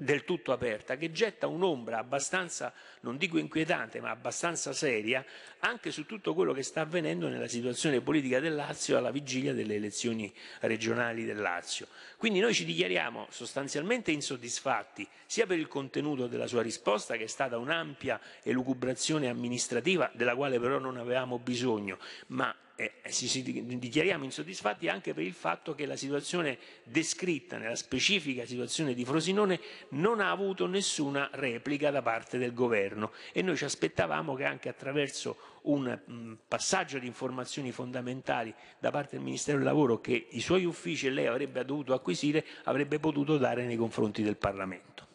del tutto aperta che getta un'ombra abbastanza, non dico inquietante, ma abbastanza seria anche su tutto quello che sta avvenendo nella situazione politica del Lazio alla vigilia delle elezioni regionali del Lazio. Quindi noi ci dichiariamo sostanzialmente insoddisfatti sia per il contenuto della sua risposta che è stata un'ampia elucubrazione amministrativa della quale però non avevamo bisogno, ma eh, ci dichiariamo insoddisfatti anche per il fatto che la situazione descritta nella specifica situazione di Frosinone non ha avuto nessuna replica da parte del governo e noi ci aspettavamo che anche attraverso un mh, mm, passaggio di informazioni fondamentali da parte del Ministero del Lavoro che i suoi uffici e lei avrebbe dovuto acquisire avrebbe potuto dare nei confronti del Parlamento.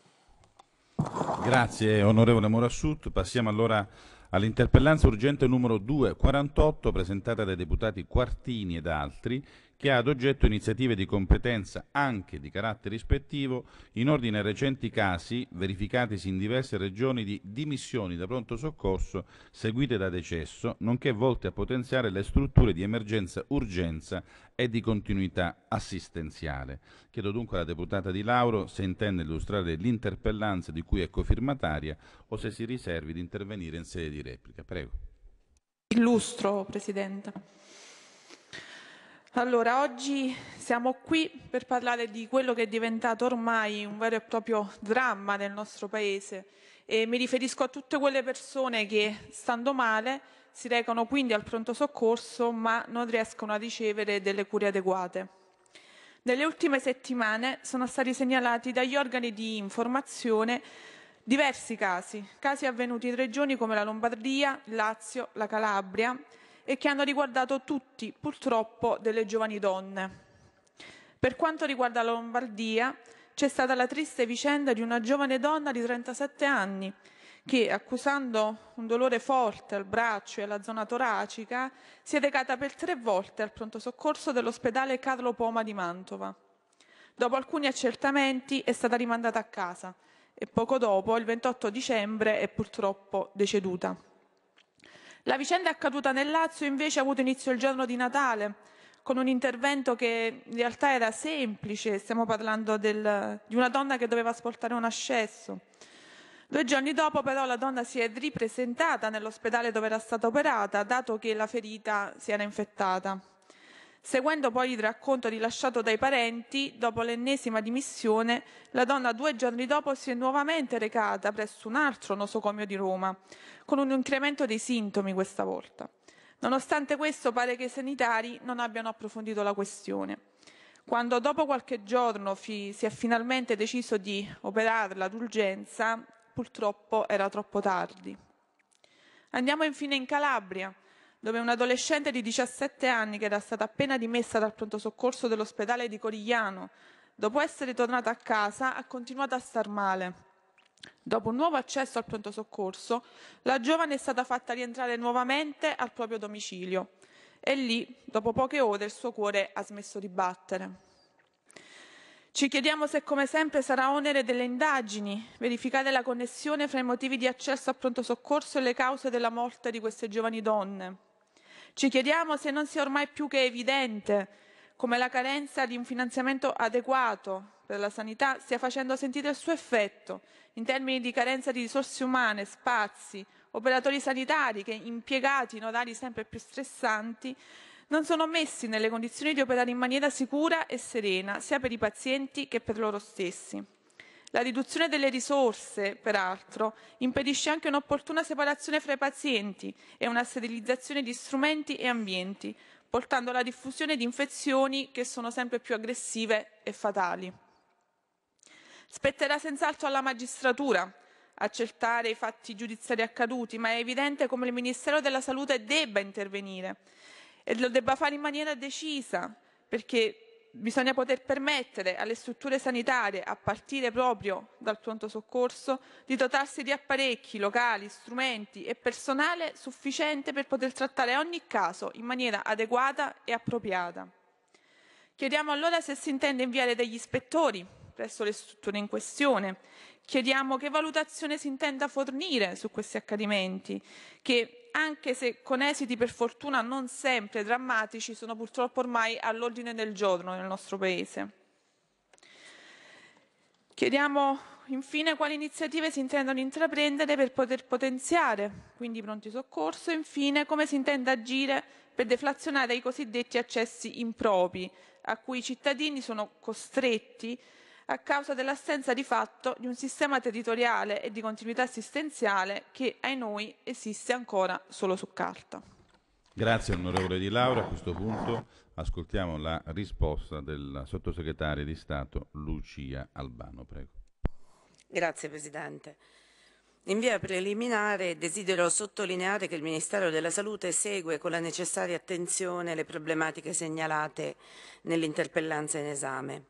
Grazie onorevole Morassut, passiamo allora all'interpellanza urgente numero 248 presentata dai deputati Quartini ed altri che ha ad oggetto iniziative di competenza anche di carattere ispettivo in ordine a recenti casi verificatisi in diverse regioni di dimissioni da pronto soccorso seguite da decesso, nonché volte a potenziare le strutture di emergenza urgenza e di continuità assistenziale. Chiedo dunque alla deputata Di Lauro se intende illustrare l'interpellanza di cui è cofirmataria o se si riservi di intervenire in sede di replica. Prego. Illustro, Presidente. Allora, oggi siamo qui per parlare di quello che è diventato ormai un vero e proprio dramma nel nostro Paese e mi riferisco a tutte quelle persone che, stando male, si recano quindi al pronto soccorso ma non riescono a ricevere delle cure adeguate. Nelle ultime settimane sono stati segnalati dagli organi di informazione diversi casi, casi avvenuti in regioni come la Lombardia, il Lazio, la Calabria, e che hanno riguardato tutti, purtroppo, delle giovani donne. Per quanto riguarda la Lombardia, c'è stata la triste vicenda di una giovane donna di 37 anni che, accusando un dolore forte al braccio e alla zona toracica, si è recata per tre volte al pronto soccorso dell'ospedale Carlo Poma di Mantova. Dopo alcuni accertamenti è stata rimandata a casa e poco dopo, il 28 dicembre, è purtroppo deceduta. La vicenda accaduta nel Lazio invece ha avuto inizio il giorno di Natale, con un intervento che in realtà era semplice, stiamo parlando del, di una donna che doveva asportare un ascesso. Due giorni dopo però la donna si è ripresentata nell'ospedale dove era stata operata, dato che la ferita si era infettata. Seguendo poi il racconto rilasciato dai parenti, dopo l'ennesima dimissione, la donna due giorni dopo si è nuovamente recata presso un altro nosocomio di Roma, con un incremento dei sintomi questa volta. Nonostante questo pare che i sanitari non abbiano approfondito la questione. Quando dopo qualche giorno si è finalmente deciso di operarla d'urgenza, purtroppo era troppo tardi. Andiamo infine in Calabria dove un'adolescente di 17 anni che era stata appena dimessa dal pronto soccorso dell'ospedale di Corigliano, dopo essere tornata a casa, ha continuato a star male. Dopo un nuovo accesso al pronto soccorso, la giovane è stata fatta rientrare nuovamente al proprio domicilio e lì, dopo poche ore, il suo cuore ha smesso di battere. Ci chiediamo se, come sempre, sarà onere delle indagini verificare la connessione fra i motivi di accesso al pronto soccorso e le cause della morte di queste giovani donne. Ci chiediamo se non sia ormai più che evidente come la carenza di un finanziamento adeguato per la sanità stia facendo sentire il suo effetto in termini di carenza di risorse umane, spazi, operatori sanitari che, impiegati in orari sempre più stressanti, non sono messi nelle condizioni di operare in maniera sicura e serena, sia per i pazienti che per loro stessi. La riduzione delle risorse, peraltro, impedisce anche un'opportuna separazione fra i pazienti e una sterilizzazione di strumenti e ambienti, portando alla diffusione di infezioni che sono sempre più aggressive e fatali. Spetterà senz'altro alla magistratura accertare i fatti giudiziari accaduti, ma è evidente come il Ministero della Salute debba intervenire e lo debba fare in maniera decisa, perché bisogna poter permettere alle strutture sanitarie, a partire proprio dal pronto soccorso, di dotarsi di apparecchi, locali, strumenti e personale sufficiente per poter trattare ogni caso in maniera adeguata e appropriata. Chiediamo allora se si intende inviare degli ispettori presso le strutture in questione, chiediamo che valutazione si intenda fornire su questi accadimenti, che anche se con esiti per fortuna non sempre drammatici, sono purtroppo ormai all'ordine del giorno nel nostro Paese. Chiediamo infine quali iniziative si intendono intraprendere per poter potenziare, quindi i pronti soccorso, e infine come si intende agire per deflazionare i cosiddetti accessi impropri, a cui i cittadini sono costretti a causa dell'assenza di fatto di un sistema territoriale e di continuità assistenziale che, ai noi, esiste ancora solo su carta. Grazie onorevole Di Laura. A questo punto ascoltiamo la risposta della sottosegretaria di Stato Lucia Albano. Prego. Grazie Presidente. In via preliminare desidero sottolineare che il Ministero della Salute segue con la necessaria attenzione le problematiche segnalate nell'interpellanza in esame.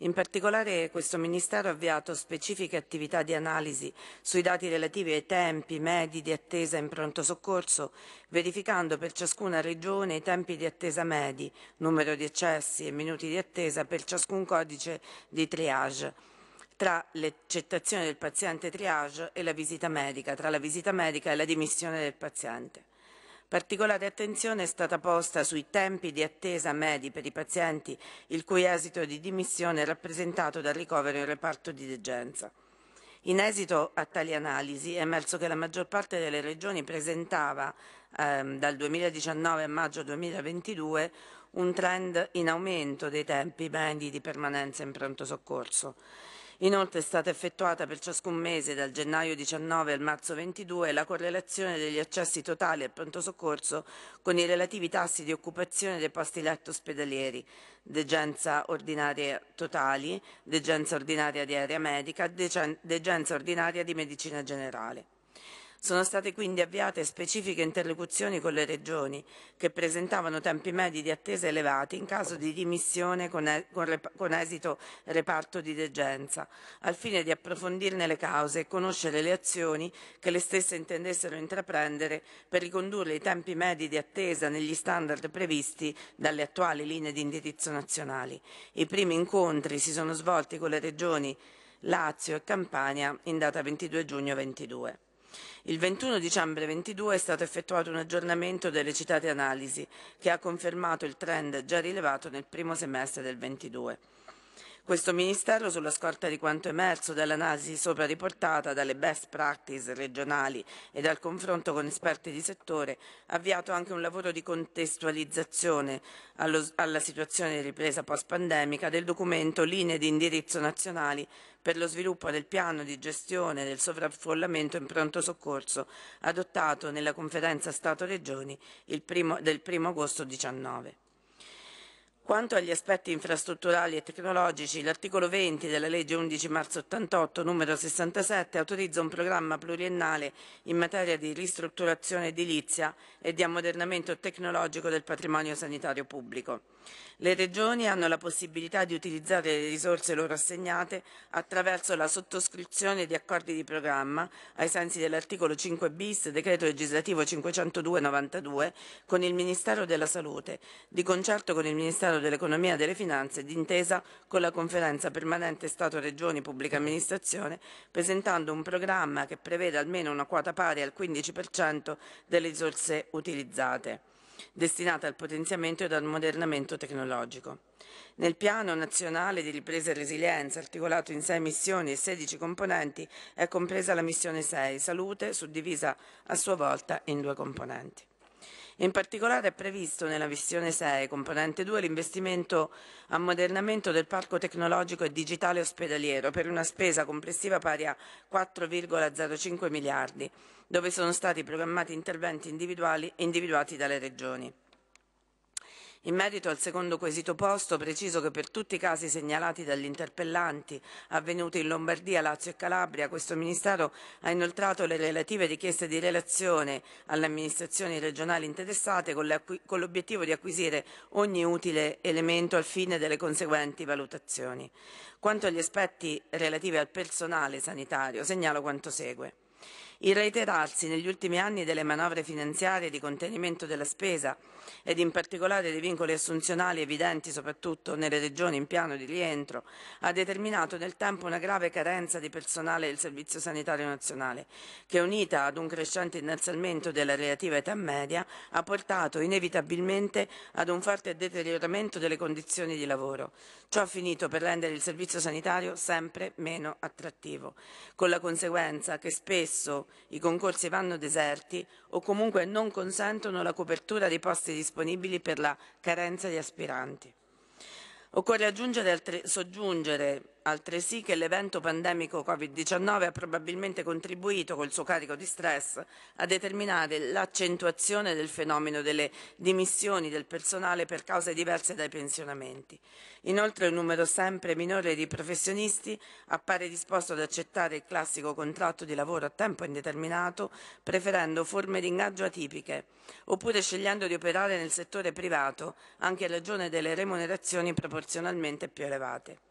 In particolare questo Ministero ha avviato specifiche attività di analisi sui dati relativi ai tempi medi di attesa in pronto soccorso, verificando per ciascuna regione i tempi di attesa medi, numero di eccessi e minuti di attesa per ciascun codice di triage tra l'accettazione del paziente triage e la visita medica, tra la visita medica e la dimissione del paziente. Particolare attenzione è stata posta sui tempi di attesa medi per i pazienti il cui esito di dimissione è rappresentato dal ricovero in reparto di degenza. In esito a tali analisi è emerso che la maggior parte delle regioni presentava ehm, dal 2019 a maggio 2022 un trend in aumento dei tempi medi di permanenza in pronto soccorso. Inoltre è stata effettuata per ciascun mese dal gennaio 19 al marzo 22 la correlazione degli accessi totali al pronto soccorso con i relativi tassi di occupazione dei posti letto ospedalieri, degenza ordinaria totali, degenza ordinaria di area medica, degenza ordinaria di medicina generale. Sono state quindi avviate specifiche interlocuzioni con le regioni che presentavano tempi medi di attesa elevati in caso di dimissione con, e- con, rep- con esito reparto di degenza, al fine di approfondirne le cause e conoscere le azioni che le stesse intendessero intraprendere per ricondurre i tempi medi di attesa negli standard previsti dalle attuali linee di indirizzo nazionali. I primi incontri si sono svolti con le regioni Lazio e Campania in data 22 giugno 2022. Il 21 dicembre 22 è stato effettuato un aggiornamento delle citate analisi che ha confermato il trend già rilevato nel primo semestre del 22. Questo Ministero, sulla scorta di quanto emerso dall'analisi sopra riportata dalle best practice regionali e dal confronto con esperti di settore, ha avviato anche un lavoro di contestualizzazione allo, alla situazione di ripresa post-pandemica del documento Linee di indirizzo nazionali per lo sviluppo del piano di gestione del sovraffollamento in pronto soccorso adottato nella conferenza Stato-Regioni del 1 agosto 2019. Quanto agli aspetti infrastrutturali e tecnologici, l'articolo 20 della legge 11 marzo 88 numero 67 autorizza un programma pluriennale in materia di ristrutturazione edilizia e di ammodernamento tecnologico del patrimonio sanitario pubblico. Le regioni hanno la possibilità di utilizzare le risorse loro assegnate attraverso la sottoscrizione di accordi di programma ai sensi dell'articolo 5 bis decreto legislativo 502 92 con il Ministero della Salute, di concerto con il Ministero Ministero dell'Economia e delle Finanze d'intesa con la Conferenza Permanente Stato-Regioni Pubblica Amministrazione, presentando un programma che prevede almeno una quota pari al 15% delle risorse utilizzate destinata al potenziamento ed al modernamento tecnologico. Nel piano nazionale di ripresa e resilienza, articolato in sei missioni e 16 componenti, è compresa la missione 6, salute, suddivisa a sua volta in due componenti. In particolare è previsto nella missione 6, componente 2, l'investimento a modernamento del parco tecnologico e digitale ospedaliero per una spesa complessiva pari a 4,05 miliardi, dove sono stati programmati interventi individuali individuati dalle regioni. In merito al secondo quesito posto, preciso che per tutti i casi segnalati dagli interpellanti avvenuti in Lombardia, Lazio e Calabria, questo Ministero ha inoltrato le relative richieste di relazione alle amministrazioni regionali interessate con l'obiettivo di acquisire ogni utile elemento al fine delle conseguenti valutazioni. Quanto agli aspetti relativi al personale sanitario, segnalo quanto segue. Il reiterarsi negli ultimi anni delle manovre finanziarie di contenimento della spesa ed in particolare dei vincoli assunzionali evidenti soprattutto nelle regioni in piano di rientro, ha determinato nel tempo una grave carenza di personale del Servizio Sanitario Nazionale, che unita ad un crescente innalzamento della relativa età media ha portato inevitabilmente ad un forte deterioramento delle condizioni di lavoro. Ciò ha finito per rendere il servizio sanitario sempre meno attrattivo, con la conseguenza che spesso i concorsi vanno deserti o comunque non consentono la copertura dei posti di disponibili per la carenza di aspiranti. Occorre aggiungere, soggiungere altresì che l'evento pandemico Covid-19 ha probabilmente contribuito col suo carico di stress a determinare l'accentuazione del fenomeno delle dimissioni del personale per cause diverse dai pensionamenti. Inoltre un numero sempre minore di professionisti appare disposto ad accettare il classico contratto di lavoro a tempo indeterminato preferendo forme di ingaggio atipiche oppure scegliendo di operare nel settore privato anche a ragione delle remunerazioni proporzionalmente più elevate.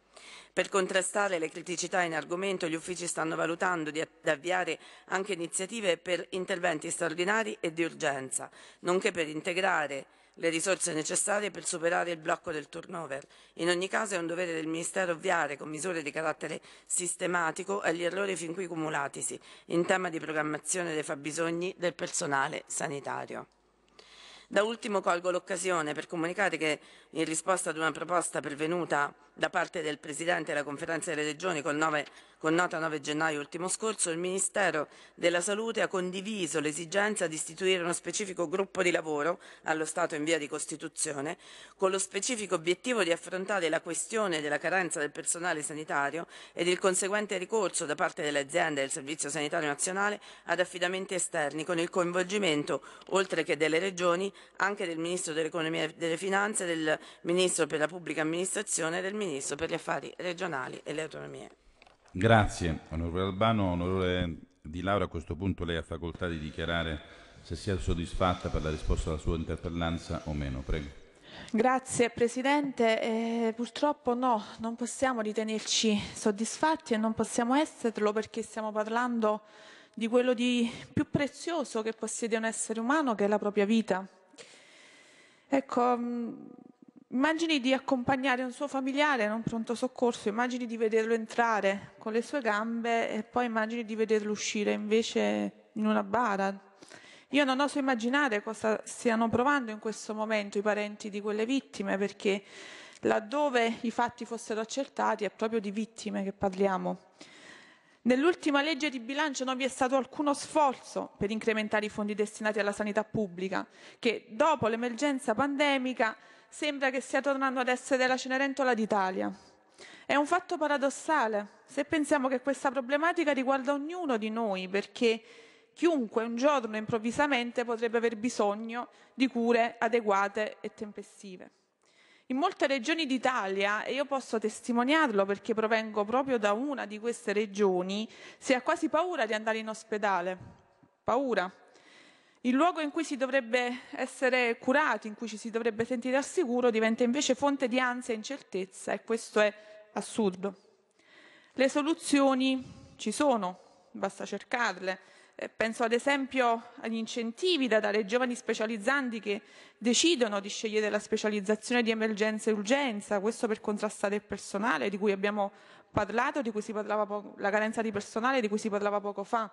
Per contrastare le criticità in argomento gli uffici stanno valutando di avviare anche iniziative per interventi straordinari e di urgenza, nonché per integrare le risorse necessarie per superare il blocco del turnover. In ogni caso è un dovere del Ministero ovviare con misure di carattere sistematico agli errori fin qui cumulatisi in tema di programmazione dei fabbisogni del personale sanitario. Da ultimo colgo l'occasione per comunicare che in risposta ad una proposta pervenuta da parte del Presidente della Conferenza delle Regioni con, 9, con, nota 9 gennaio ultimo scorso, il Ministero della Salute ha condiviso l'esigenza di istituire uno specifico gruppo di lavoro, allo Stato in via di Costituzione, con lo specifico obiettivo di affrontare la questione della carenza del personale sanitario ed il conseguente ricorso da parte delle aziende del Servizio Sanitario Nazionale ad affidamenti esterni, con il coinvolgimento, oltre che delle Regioni, anche del Ministro dell'Economia e delle Finanze, del Ministro per la Pubblica Amministrazione e del Ministro Ministro per gli affari regionali e le autonomie. Grazie, onorevole Albano. Onorevole Di Laura, a questo punto lei ha facoltà di dichiarare se sia soddisfatta per la risposta alla sua interpellanza o meno. Prego. Grazie Presidente, eh, purtroppo no, non possiamo ritenerci soddisfatti e non possiamo esserlo perché stiamo parlando di quello di più prezioso che possiede un essere umano che è la propria vita. Ecco, mm, Immagini di accompagnare un suo familiare in un pronto soccorso, immagini di vederlo entrare con le sue gambe e poi immagini di vederlo uscire invece in una bara. Io non oso immaginare cosa stiano provando in questo momento i parenti di quelle vittime, perché laddove i fatti fossero accertati è proprio di vittime che parliamo. Nell'ultima legge di bilancio non vi è stato alcuno sforzo per incrementare i fondi destinati alla sanità pubblica, che dopo l'emergenza pandemica sembra che stia tornando ad essere la Cenerentola d'Italia. È un fatto paradossale, se pensiamo che questa problematica riguarda ognuno di noi, perché chiunque un giorno improvvisamente potrebbe aver bisogno di cure adeguate e tempestive. In molte regioni d'Italia, e io posso testimoniarlo perché provengo proprio da una di queste regioni, si ha quasi paura di andare in ospedale. Paura. Il luogo in cui si dovrebbe essere curati, in cui ci si dovrebbe sentire al sicuro, diventa invece fonte di ansia e incertezza e questo è assurdo. Le soluzioni ci sono, basta cercarle. Eh, penso ad esempio agli incentivi da dare ai giovani specializzanti che decidono di scegliere la specializzazione di emergenza e urgenza, questo per contrastare il personale di cui abbiamo parlato, di cui si parlava po- la carenza di personale di cui si parlava poco fa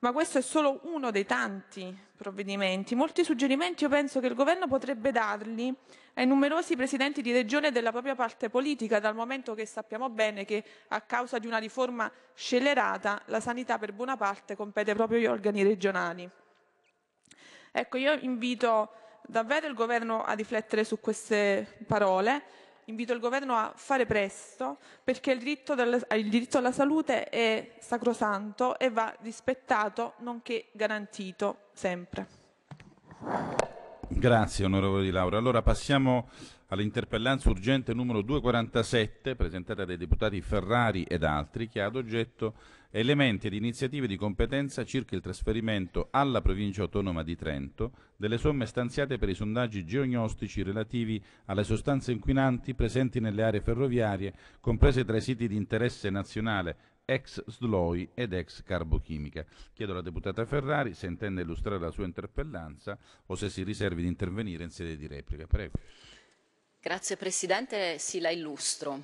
ma questo è solo uno dei tanti provvedimenti. Molti suggerimenti io penso che il governo potrebbe darli ai numerosi presidenti di regione della propria parte politica, dal momento che sappiamo bene che a causa di una riforma scelerata la sanità per buona parte compete proprio agli organi regionali. Ecco, io invito davvero il governo a riflettere su queste parole invito il governo a fare presto perché il diritto, della, il diritto alla salute è sacrosanto e va rispettato nonché garantito sempre. Grazie onorevole Di Laura. Allora passiamo all'interpellanza urgente numero 247 presentata dai deputati Ferrari ed altri che ha ad oggetto elementi ed iniziative di competenza circa il trasferimento alla provincia autonoma di Trento delle somme stanziate per i sondaggi geognostici relativi alle sostanze inquinanti presenti nelle aree ferroviarie comprese tra i siti di interesse nazionale ex Sloi ed ex Carbochimica. Chiedo alla deputata Ferrari se intende illustrare la sua interpellanza o se si riservi di intervenire in sede di replica. Prego. Grazie Presidente, sì la illustro.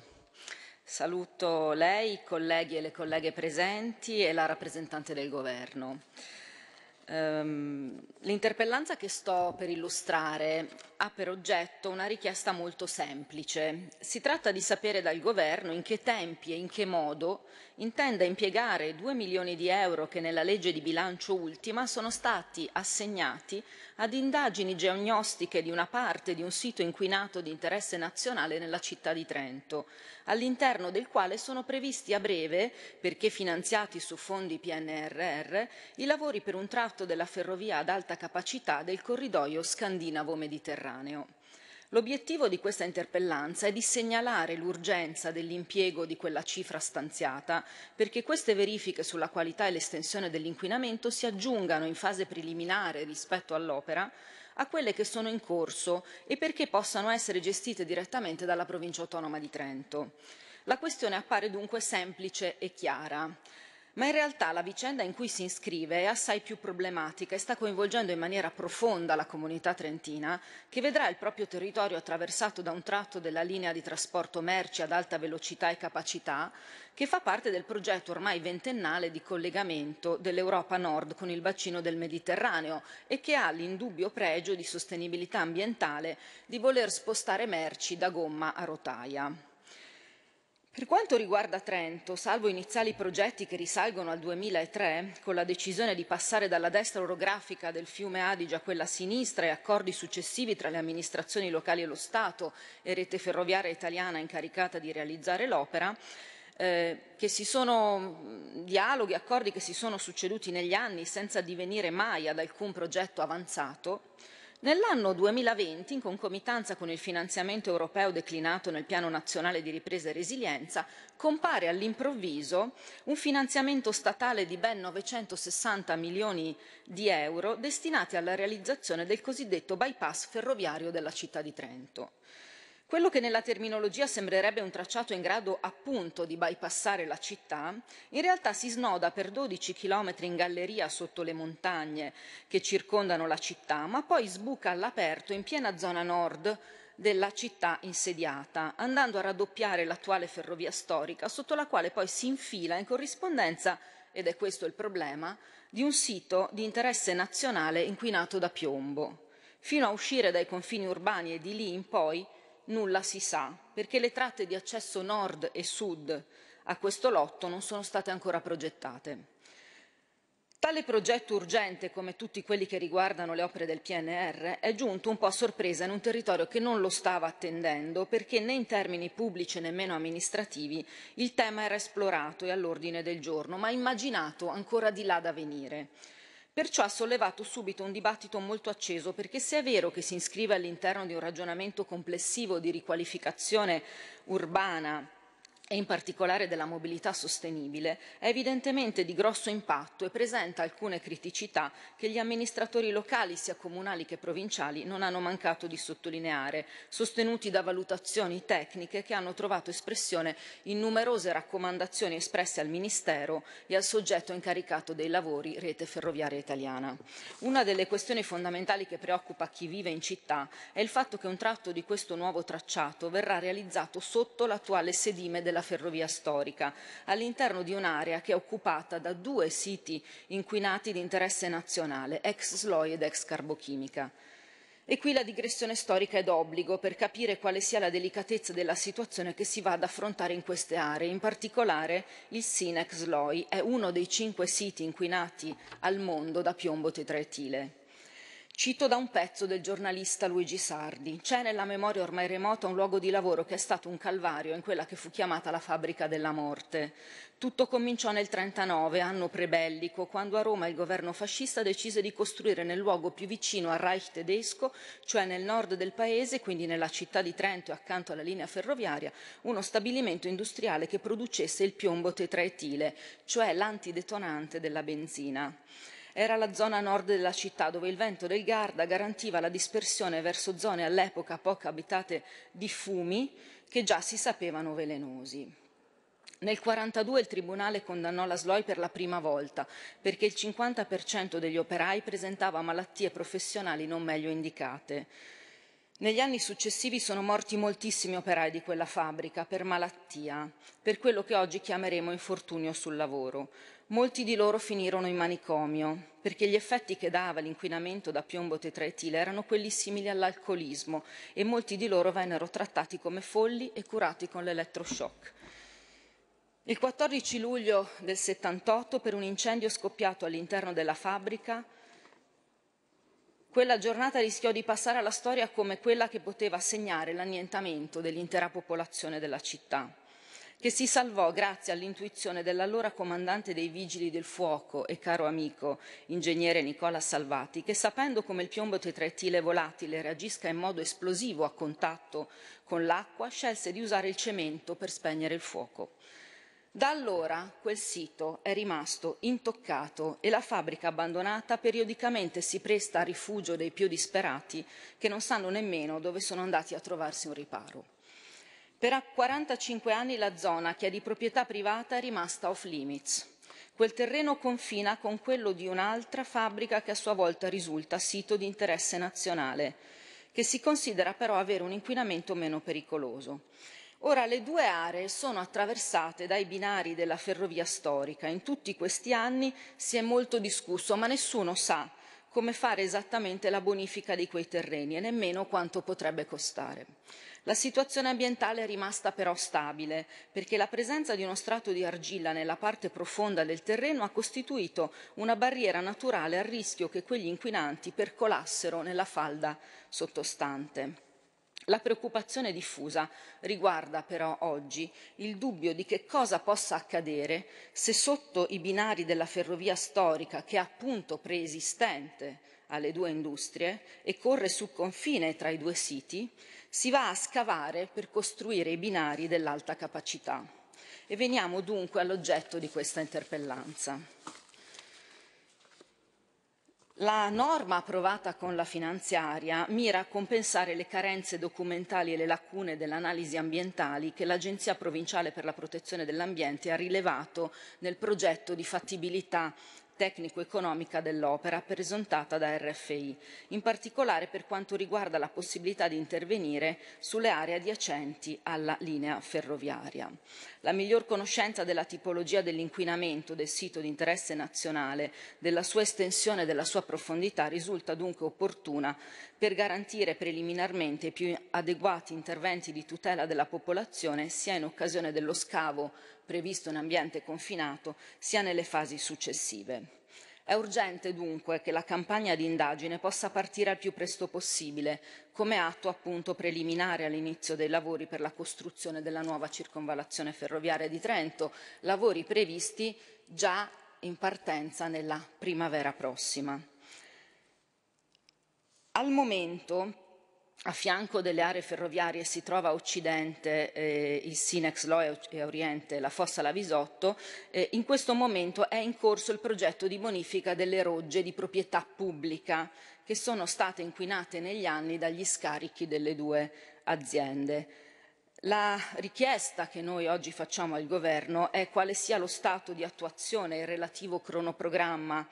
Saluto lei, i colleghi e le colleghe presenti e la rappresentante del Governo. Ehm, l'interpellanza che sto per illustrare ha per oggetto una richiesta molto semplice. Si tratta di sapere dal Governo in che tempi e in che modo intenda impiegare 2 milioni di euro che nella legge di bilancio ultima sono stati assegnati ad indagini geognostiche di una parte di un sito inquinato di interesse nazionale nella città di Trento, all'interno del quale sono previsti a breve, perché finanziati su fondi PNRR, i lavori per un tratto della ferrovia ad alta capacità del corridoio scandinavo-mediterraneo. Mediterraneo. L'obiettivo di questa interpellanza è di segnalare l'urgenza dell'impiego di quella cifra stanziata perché queste verifiche sulla qualità e l'estensione dell'inquinamento si aggiungano in fase preliminare rispetto all'opera a quelle che sono in corso e perché possano essere gestite direttamente dalla provincia autonoma di Trento. La questione appare dunque semplice e chiara ma in realtà la vicenda in cui si iscrive è assai più problematica e sta coinvolgendo in maniera profonda la comunità trentina che vedrà il proprio territorio attraversato da un tratto della linea di trasporto merci ad alta velocità e capacità che fa parte del progetto ormai ventennale di collegamento dell'Europa Nord con il bacino del Mediterraneo e che ha l'indubbio pregio di sostenibilità ambientale di voler spostare merci da gomma a rotaia. Per quanto riguarda Trento, salvo iniziali progetti che risalgono al 2003, con la decisione di passare dalla destra orografica del fiume Adige a quella sinistra e accordi successivi tra le amministrazioni locali e lo Stato e rete ferroviaria italiana incaricata di realizzare l'opera, eh, che si sono dialoghi, accordi che si sono succeduti negli anni senza divenire mai ad alcun progetto avanzato, Nell'anno 2020, in concomitanza con il finanziamento europeo declinato nel Piano nazionale di ripresa e resilienza, compare all'improvviso un finanziamento statale di ben 960 milioni di euro destinati alla realizzazione del cosiddetto bypass ferroviario della città di Trento. Quello che nella terminologia sembrerebbe un tracciato in grado appunto di bypassare la città, in realtà si snoda per 12 chilometri in galleria sotto le montagne che circondano la città, ma poi sbuca all'aperto in piena zona nord della città insediata, andando a raddoppiare l'attuale ferrovia storica, sotto la quale poi si infila in corrispondenza, ed è questo il problema, di un sito di interesse nazionale inquinato da piombo. Fino a uscire dai confini urbani e di lì in poi nulla si sa, perché le tratte di accesso nord e sud a questo lotto non sono state ancora progettate. Tale progetto urgente, come tutti quelli che riguardano le opere del PNR, è giunto un po' a sorpresa in un territorio che non lo stava attendendo perché né in termini pubblici né meno amministrativi il tema era esplorato e all'ordine del giorno, ma immaginato ancora di là da venire. Perciò ha sollevato subito un dibattito molto acceso perché se è vero che si iscrive all'interno di un ragionamento complessivo di riqualificazione urbana e in particolare della mobilità sostenibile, è evidentemente di grosso impatto e presenta alcune criticità che gli amministratori locali, sia comunali che provinciali, non hanno mancato di sottolineare, sostenuti da valutazioni tecniche che hanno trovato espressione in numerose raccomandazioni espresse al Ministero e al soggetto incaricato dei lavori Rete Ferroviaria Italiana. Una delle questioni fondamentali che preoccupa chi vive in città è il fatto che un tratto di questo nuovo tracciato verrà realizzato sotto l'attuale sedime della della ferrovia storica, all'interno di un'area che è occupata da due siti inquinati di interesse nazionale, ex Sloi ed ex Carbochimica. E qui la digressione storica è d'obbligo per capire quale sia la delicatezza della situazione che si va ad affrontare in queste aree. In particolare il Sinex Loi è uno dei cinque siti inquinati al mondo da piombo tetraetile. Cito da un pezzo del giornalista Luigi Sardi. C'è nella memoria ormai remota un luogo di lavoro che è stato un calvario in quella che fu chiamata la fabbrica della morte. Tutto cominciò nel 1939, anno prebellico, quando a Roma il governo fascista decise di costruire nel luogo più vicino al Reich tedesco, cioè nel nord del paese, quindi nella città di Trento e accanto alla linea ferroviaria, uno stabilimento industriale che producesse il piombo tetraetile, cioè l'antidetonante della benzina. Era la zona nord della città dove il vento del Garda garantiva la dispersione verso zone all'epoca poco abitate di fumi che già si sapevano velenosi. Nel 1942 il tribunale condannò la SLOI per la prima volta perché il 50% degli operai presentava malattie professionali non meglio indicate. Negli anni successivi sono morti moltissimi operai di quella fabbrica per malattia, per quello che oggi chiameremo infortunio sul lavoro. Molti di loro finirono in manicomio, perché gli effetti che dava l'inquinamento da piombo tetraetile erano quelli simili all'alcolismo e molti di loro vennero trattati come folli e curati con l'elettroshock. Il 14 luglio del 78, per un incendio scoppiato all'interno della fabbrica, quella giornata rischiò di passare alla storia come quella che poteva segnare l'annientamento dell'intera popolazione della città, che si salvò grazie all'intuizione dell'allora comandante dei Vigili del Fuoco e caro amico, ingegnere Nicola Salvati, che sapendo come il piombo tetraettile volatile reagisca in modo esplosivo a contatto con l'acqua, scelse di usare il cemento per spegnere il fuoco. Da allora quel sito è rimasto intoccato e la fabbrica abbandonata periodicamente si presta a rifugio dei più disperati che non sanno nemmeno dove sono andati a trovarsi un riparo. Per 45 anni la zona, che è di proprietà privata, è rimasta off limits. Quel terreno confina con quello di un'altra fabbrica che a sua volta risulta sito di interesse nazionale, che si considera però avere un inquinamento meno pericoloso. Ora le due aree sono attraversate dai binari della ferrovia storica. In tutti questi anni si è molto discusso, ma nessuno sa come fare esattamente la bonifica di quei terreni e nemmeno quanto potrebbe costare. La situazione ambientale è rimasta però stabile perché la presenza di uno strato di argilla nella parte profonda del terreno ha costituito una barriera naturale al rischio che quegli inquinanti percolassero nella falda sottostante. La preoccupazione diffusa riguarda però oggi il dubbio di che cosa possa accadere se sotto i binari della ferrovia storica, che è appunto preesistente alle due industrie e corre sul confine tra i due siti, si va a scavare per costruire i binari dell'alta capacità. E veniamo dunque all'oggetto di questa interpellanza. La norma approvata con la finanziaria mira a compensare le carenze documentali e le lacune dell'analisi ambientali che l'Agenzia provinciale per la protezione dell'ambiente ha rilevato nel progetto di fattibilità tecnico-economica dell'opera presentata da RFI, in particolare per quanto riguarda la possibilità di intervenire sulle aree adiacenti alla linea ferroviaria. La miglior conoscenza della tipologia dell'inquinamento del sito di interesse nazionale, della sua estensione e della sua profondità risulta dunque opportuna per garantire preliminarmente i più adeguati interventi di tutela della popolazione sia in occasione dello scavo previsto in ambiente confinato sia nelle fasi successive. È urgente dunque che la campagna di indagine possa partire al più presto possibile, come atto appunto preliminare all'inizio dei lavori per la costruzione della nuova circonvallazione ferroviaria di Trento, lavori previsti già in partenza nella primavera prossima. Al momento a fianco delle aree ferroviarie si trova a occidente eh, il Sinexlo e a oriente la Fossa Lavisotto, eh, in questo momento è in corso il progetto di bonifica delle rogge di proprietà pubblica che sono state inquinate negli anni dagli scarichi delle due aziende. La richiesta che noi oggi facciamo al governo è quale sia lo stato di attuazione e relativo cronoprogramma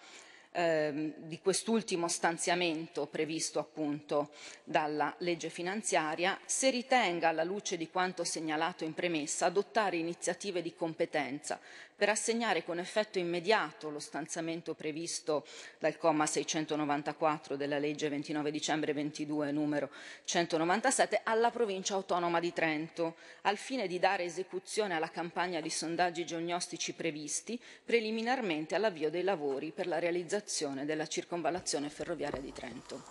ehm, di quest'ultimo stanziamento previsto appunto dalla legge finanziaria, se ritenga alla luce di quanto segnalato in premessa adottare iniziative di competenza per assegnare con effetto immediato lo stanziamento previsto dal comma 694 della legge 29 dicembre 22 numero 197 alla provincia autonoma di Trento, al fine di dare esecuzione alla campagna di sondaggi geognostici previsti preliminarmente all'avvio dei lavori per la realizzazione della circonvallazione ferroviaria di Trento.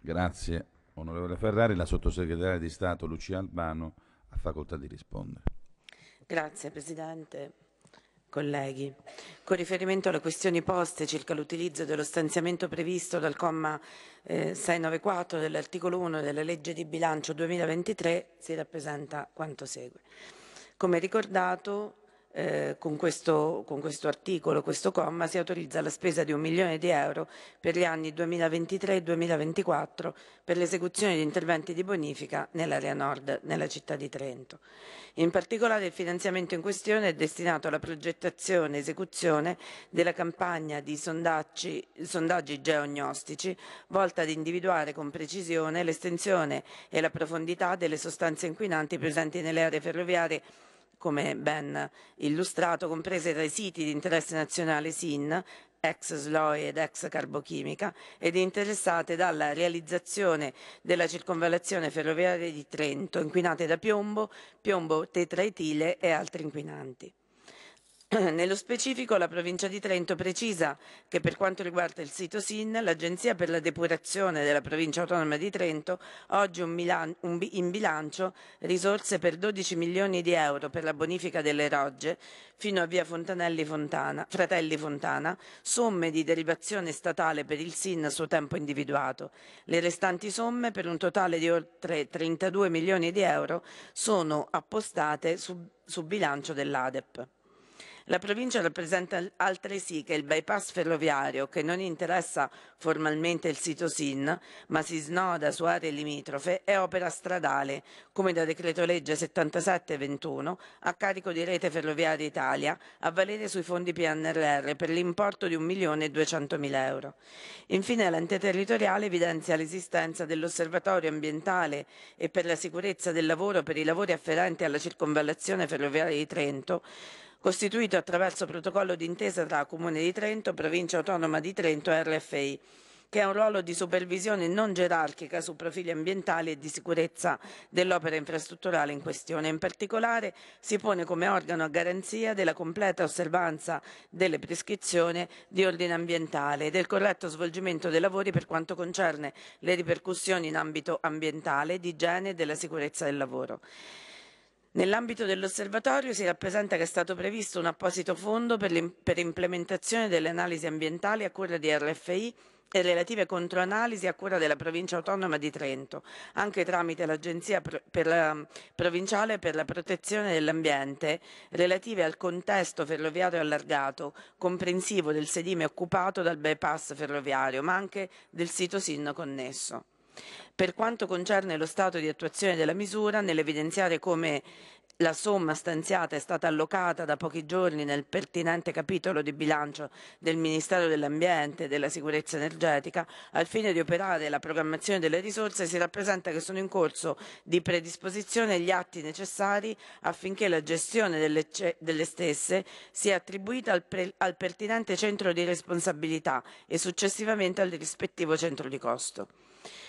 Grazie. Onorevole Ferrari, la sottosegretaria di Stato Lucia Albano ha facoltà di rispondere. Grazie Presidente, colleghi. Con riferimento alle questioni poste circa l'utilizzo dello stanziamento previsto dal comma 694 eh, dell'articolo 1 della legge di bilancio 2023 si rappresenta quanto segue. Come ricordato, eh, con, questo, con, questo, articolo, questo comma, si autorizza la spesa di un milione di euro per gli anni 2023 e 2024 per l'esecuzione di interventi di bonifica nell'area nord, nella città di Trento. In particolare il finanziamento in questione è destinato alla progettazione e esecuzione della campagna di sondaggi, sondaggi geognostici volta ad individuare con precisione l'estensione e la profondità delle sostanze inquinanti presenti nelle aree ferroviarie come ben illustrato, comprese tra i siti di interesse nazionale SIN, ex SLOI ed ex Carbochimica, ed interessate dalla realizzazione della circonvallazione ferroviaria di Trento, inquinate da piombo, piombo tetraetile e altri inquinanti. Nello specifico la provincia di Trento precisa che per quanto riguarda il sito SIN, l'Agenzia per la depurazione della provincia autonoma di Trento oggi in bilancio risorse per 12 milioni di euro per la bonifica delle rogge fino a via Fontana, Fratelli Fontana, somme di derivazione statale per il SIN a suo tempo individuato. Le restanti somme per un totale di oltre 32 milioni di euro sono appostate sul su bilancio dell'ADEP. La provincia rappresenta altresì che il bypass ferroviario, che non interessa formalmente il sito SIN, ma si snoda su aree limitrofe, è opera stradale, come da decreto legge 7721 a carico di Rete Ferroviaria Italia, a valere sui fondi PNRR per l'importo di 1.200.000 euro. Infine l'ente territoriale evidenzia l'esistenza dell'osservatorio ambientale e per la sicurezza del lavoro per i lavori afferenti alla circonvallazione ferroviaria di Trento, costituito attraverso protocollo d'intesa tra Comune di Trento, Provincia Autonoma di Trento e RFI che ha un ruolo di supervisione non gerarchica su profili ambientali e di sicurezza dell'opera infrastrutturale in questione. In particolare si pone come organo a garanzia della completa osservanza delle prescrizioni di ordine ambientale e del corretto svolgimento dei lavori per quanto concerne le ripercussioni in ambito ambientale, di igiene e della sicurezza del lavoro. Nell'ambito dell'osservatorio si rappresenta che è stato previsto un apposito fondo per implementazione delle analisi ambientali a cura di RFI e relative controanalisi a cura della provincia autonoma di Trento, anche tramite l'Agenzia provinciale per la protezione dell'ambiente, relative al contesto ferroviario allargato, comprensivo del sedime occupato dal bypass ferroviario, ma anche del sito SIN connesso. Per quanto concerne lo stato di attuazione della misura, nell'evidenziare come la somma stanziata è stata allocata da pochi giorni nel pertinente capitolo di bilancio del Ministero dell'Ambiente e della Sicurezza Energetica, al fine di operare la programmazione delle risorse si rappresenta che sono in corso di predisposizione gli atti necessari affinché la gestione delle, delle stesse sia attribuita al, pre, al pertinente centro di responsabilità e successivamente al rispettivo centro di costo.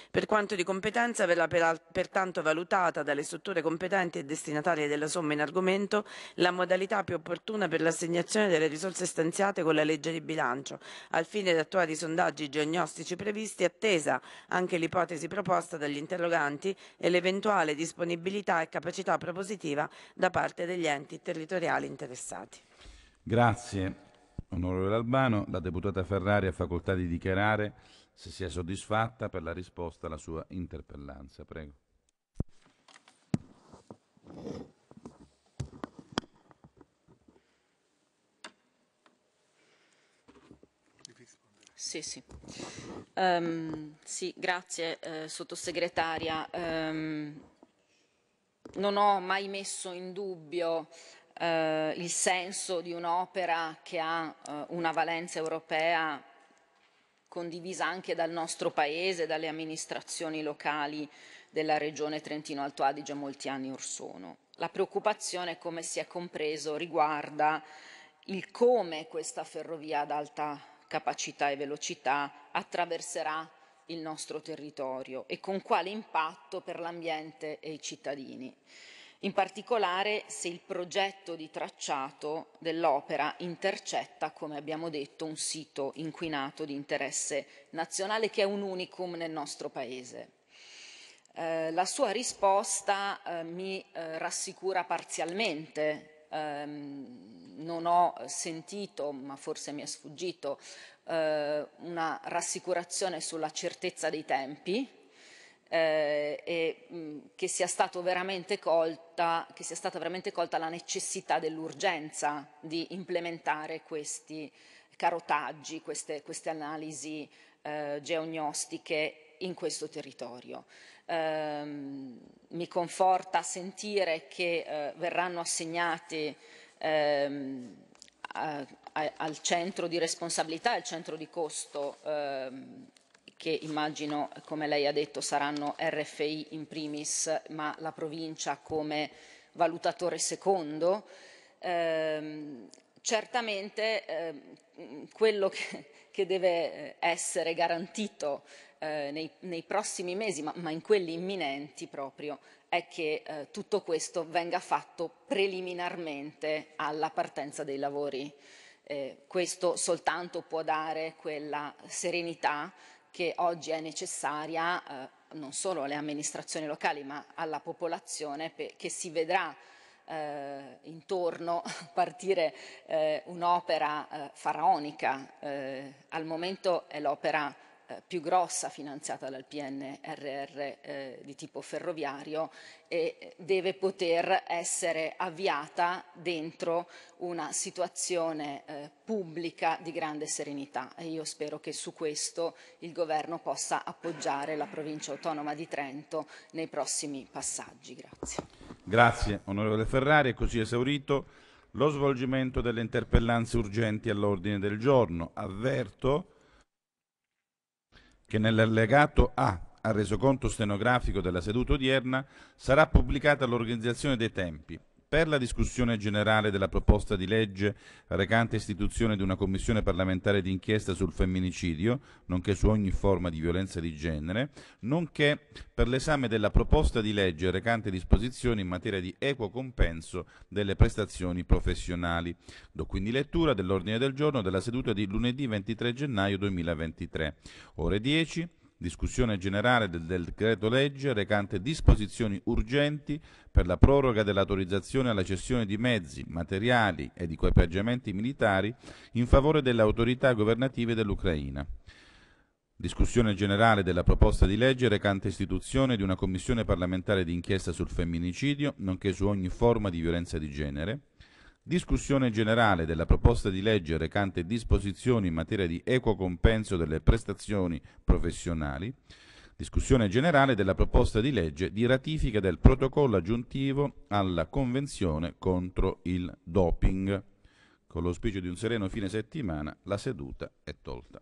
Per quanto di competenza, verrà pertanto valutata dalle strutture competenti e destinatarie della somma in argomento la modalità più opportuna per l'assegnazione delle risorse stanziate con la legge di bilancio, al fine di attuare i sondaggi diagnostici previsti, attesa anche l'ipotesi proposta dagli interroganti e l'eventuale disponibilità e capacità propositiva da parte degli enti territoriali interessati. Grazie, onorevole Albano. La deputata Ferrari ha facoltà di dichiarare se sia soddisfatta per la risposta alla sua interpellanza. Prego. Sì, sì. Um, sì grazie eh, sottosegretaria. Um, non ho mai messo in dubbio eh, il senso di un'opera che ha eh, una valenza europea condivisa anche dal nostro Paese, dalle amministrazioni locali della regione Trentino-Alto Adige molti anni or sono. La preoccupazione, come si è compreso, riguarda il come questa ferrovia ad alta capacità e velocità attraverserà il nostro territorio e con quale impatto per l'ambiente e i cittadini in particolare se il progetto di tracciato dell'opera intercetta, come abbiamo detto, un sito inquinato di interesse nazionale che è un unicum nel nostro Paese. Eh, la sua risposta eh, mi eh, rassicura parzialmente. Ehm, non ho sentito, ma forse mi è sfuggito, eh, una rassicurazione sulla certezza dei tempi, eh, e mh, mm, che, sia colta, che, sia stata veramente colta la necessità dell'urgenza di implementare questi carotaggi, queste, queste analisi eh, geognostiche in questo territorio. Eh, mi conforta sentire che eh, verranno assegnati ehm, a, a, al centro di responsabilità e al centro di costo ehm, che immagino, come lei ha detto, saranno RFI in primis, ma la provincia come valutatore secondo. Eh, certamente eh, quello che, che, deve essere garantito eh, nei, nei, prossimi mesi, ma, ma, in quelli imminenti proprio, è che eh, tutto questo venga fatto preliminarmente alla partenza dei lavori. Eh, questo soltanto può dare quella serenità che oggi è necessaria eh, non solo alle amministrazioni locali ma alla popolazione che si vedrà eh, intorno partire eh, un'opera eh, faraonica. Eh, al momento è l'opera eh, più grossa finanziata dal PNRR eh, di tipo ferroviario e deve poter essere avviata dentro una situazione eh, pubblica di grande serenità e io spero che su questo il governo possa appoggiare la provincia autonoma di Trento nei prossimi passaggi. Grazie. Grazie onorevole Ferrari, è così esaurito lo svolgimento delle interpellanze urgenti all'ordine del giorno. Avverto che nell'allegato A al resoconto stenografico della seduta odierna sarà pubblicata l'organizzazione dei tempi, per la discussione generale della proposta di legge recante istituzione di una commissione parlamentare d'inchiesta sul femminicidio, nonché su ogni forma di violenza di genere, nonché per l'esame della proposta di legge recante disposizioni in materia di equo compenso delle prestazioni professionali. Do quindi lettura dell'ordine del giorno della seduta di lunedì 23 gennaio 2023, ore 10 Discussione generale del decreto legge recante disposizioni urgenti per la proroga dell'autorizzazione alla cessione di mezzi, materiali e di equipaggiamenti militari in favore delle autorità governative dell'Ucraina. Discussione generale della proposta di legge recante istituzione di una commissione parlamentare d'inchiesta sul femminicidio, nonché su ogni forma di violenza di genere. Discussione generale della proposta di legge recante disposizioni in materia di equo compenso delle prestazioni professionali. Discussione generale della proposta di legge di ratifica del protocollo aggiuntivo alla Convenzione contro il doping. Con l'auspicio di un sereno fine settimana, la seduta è tolta.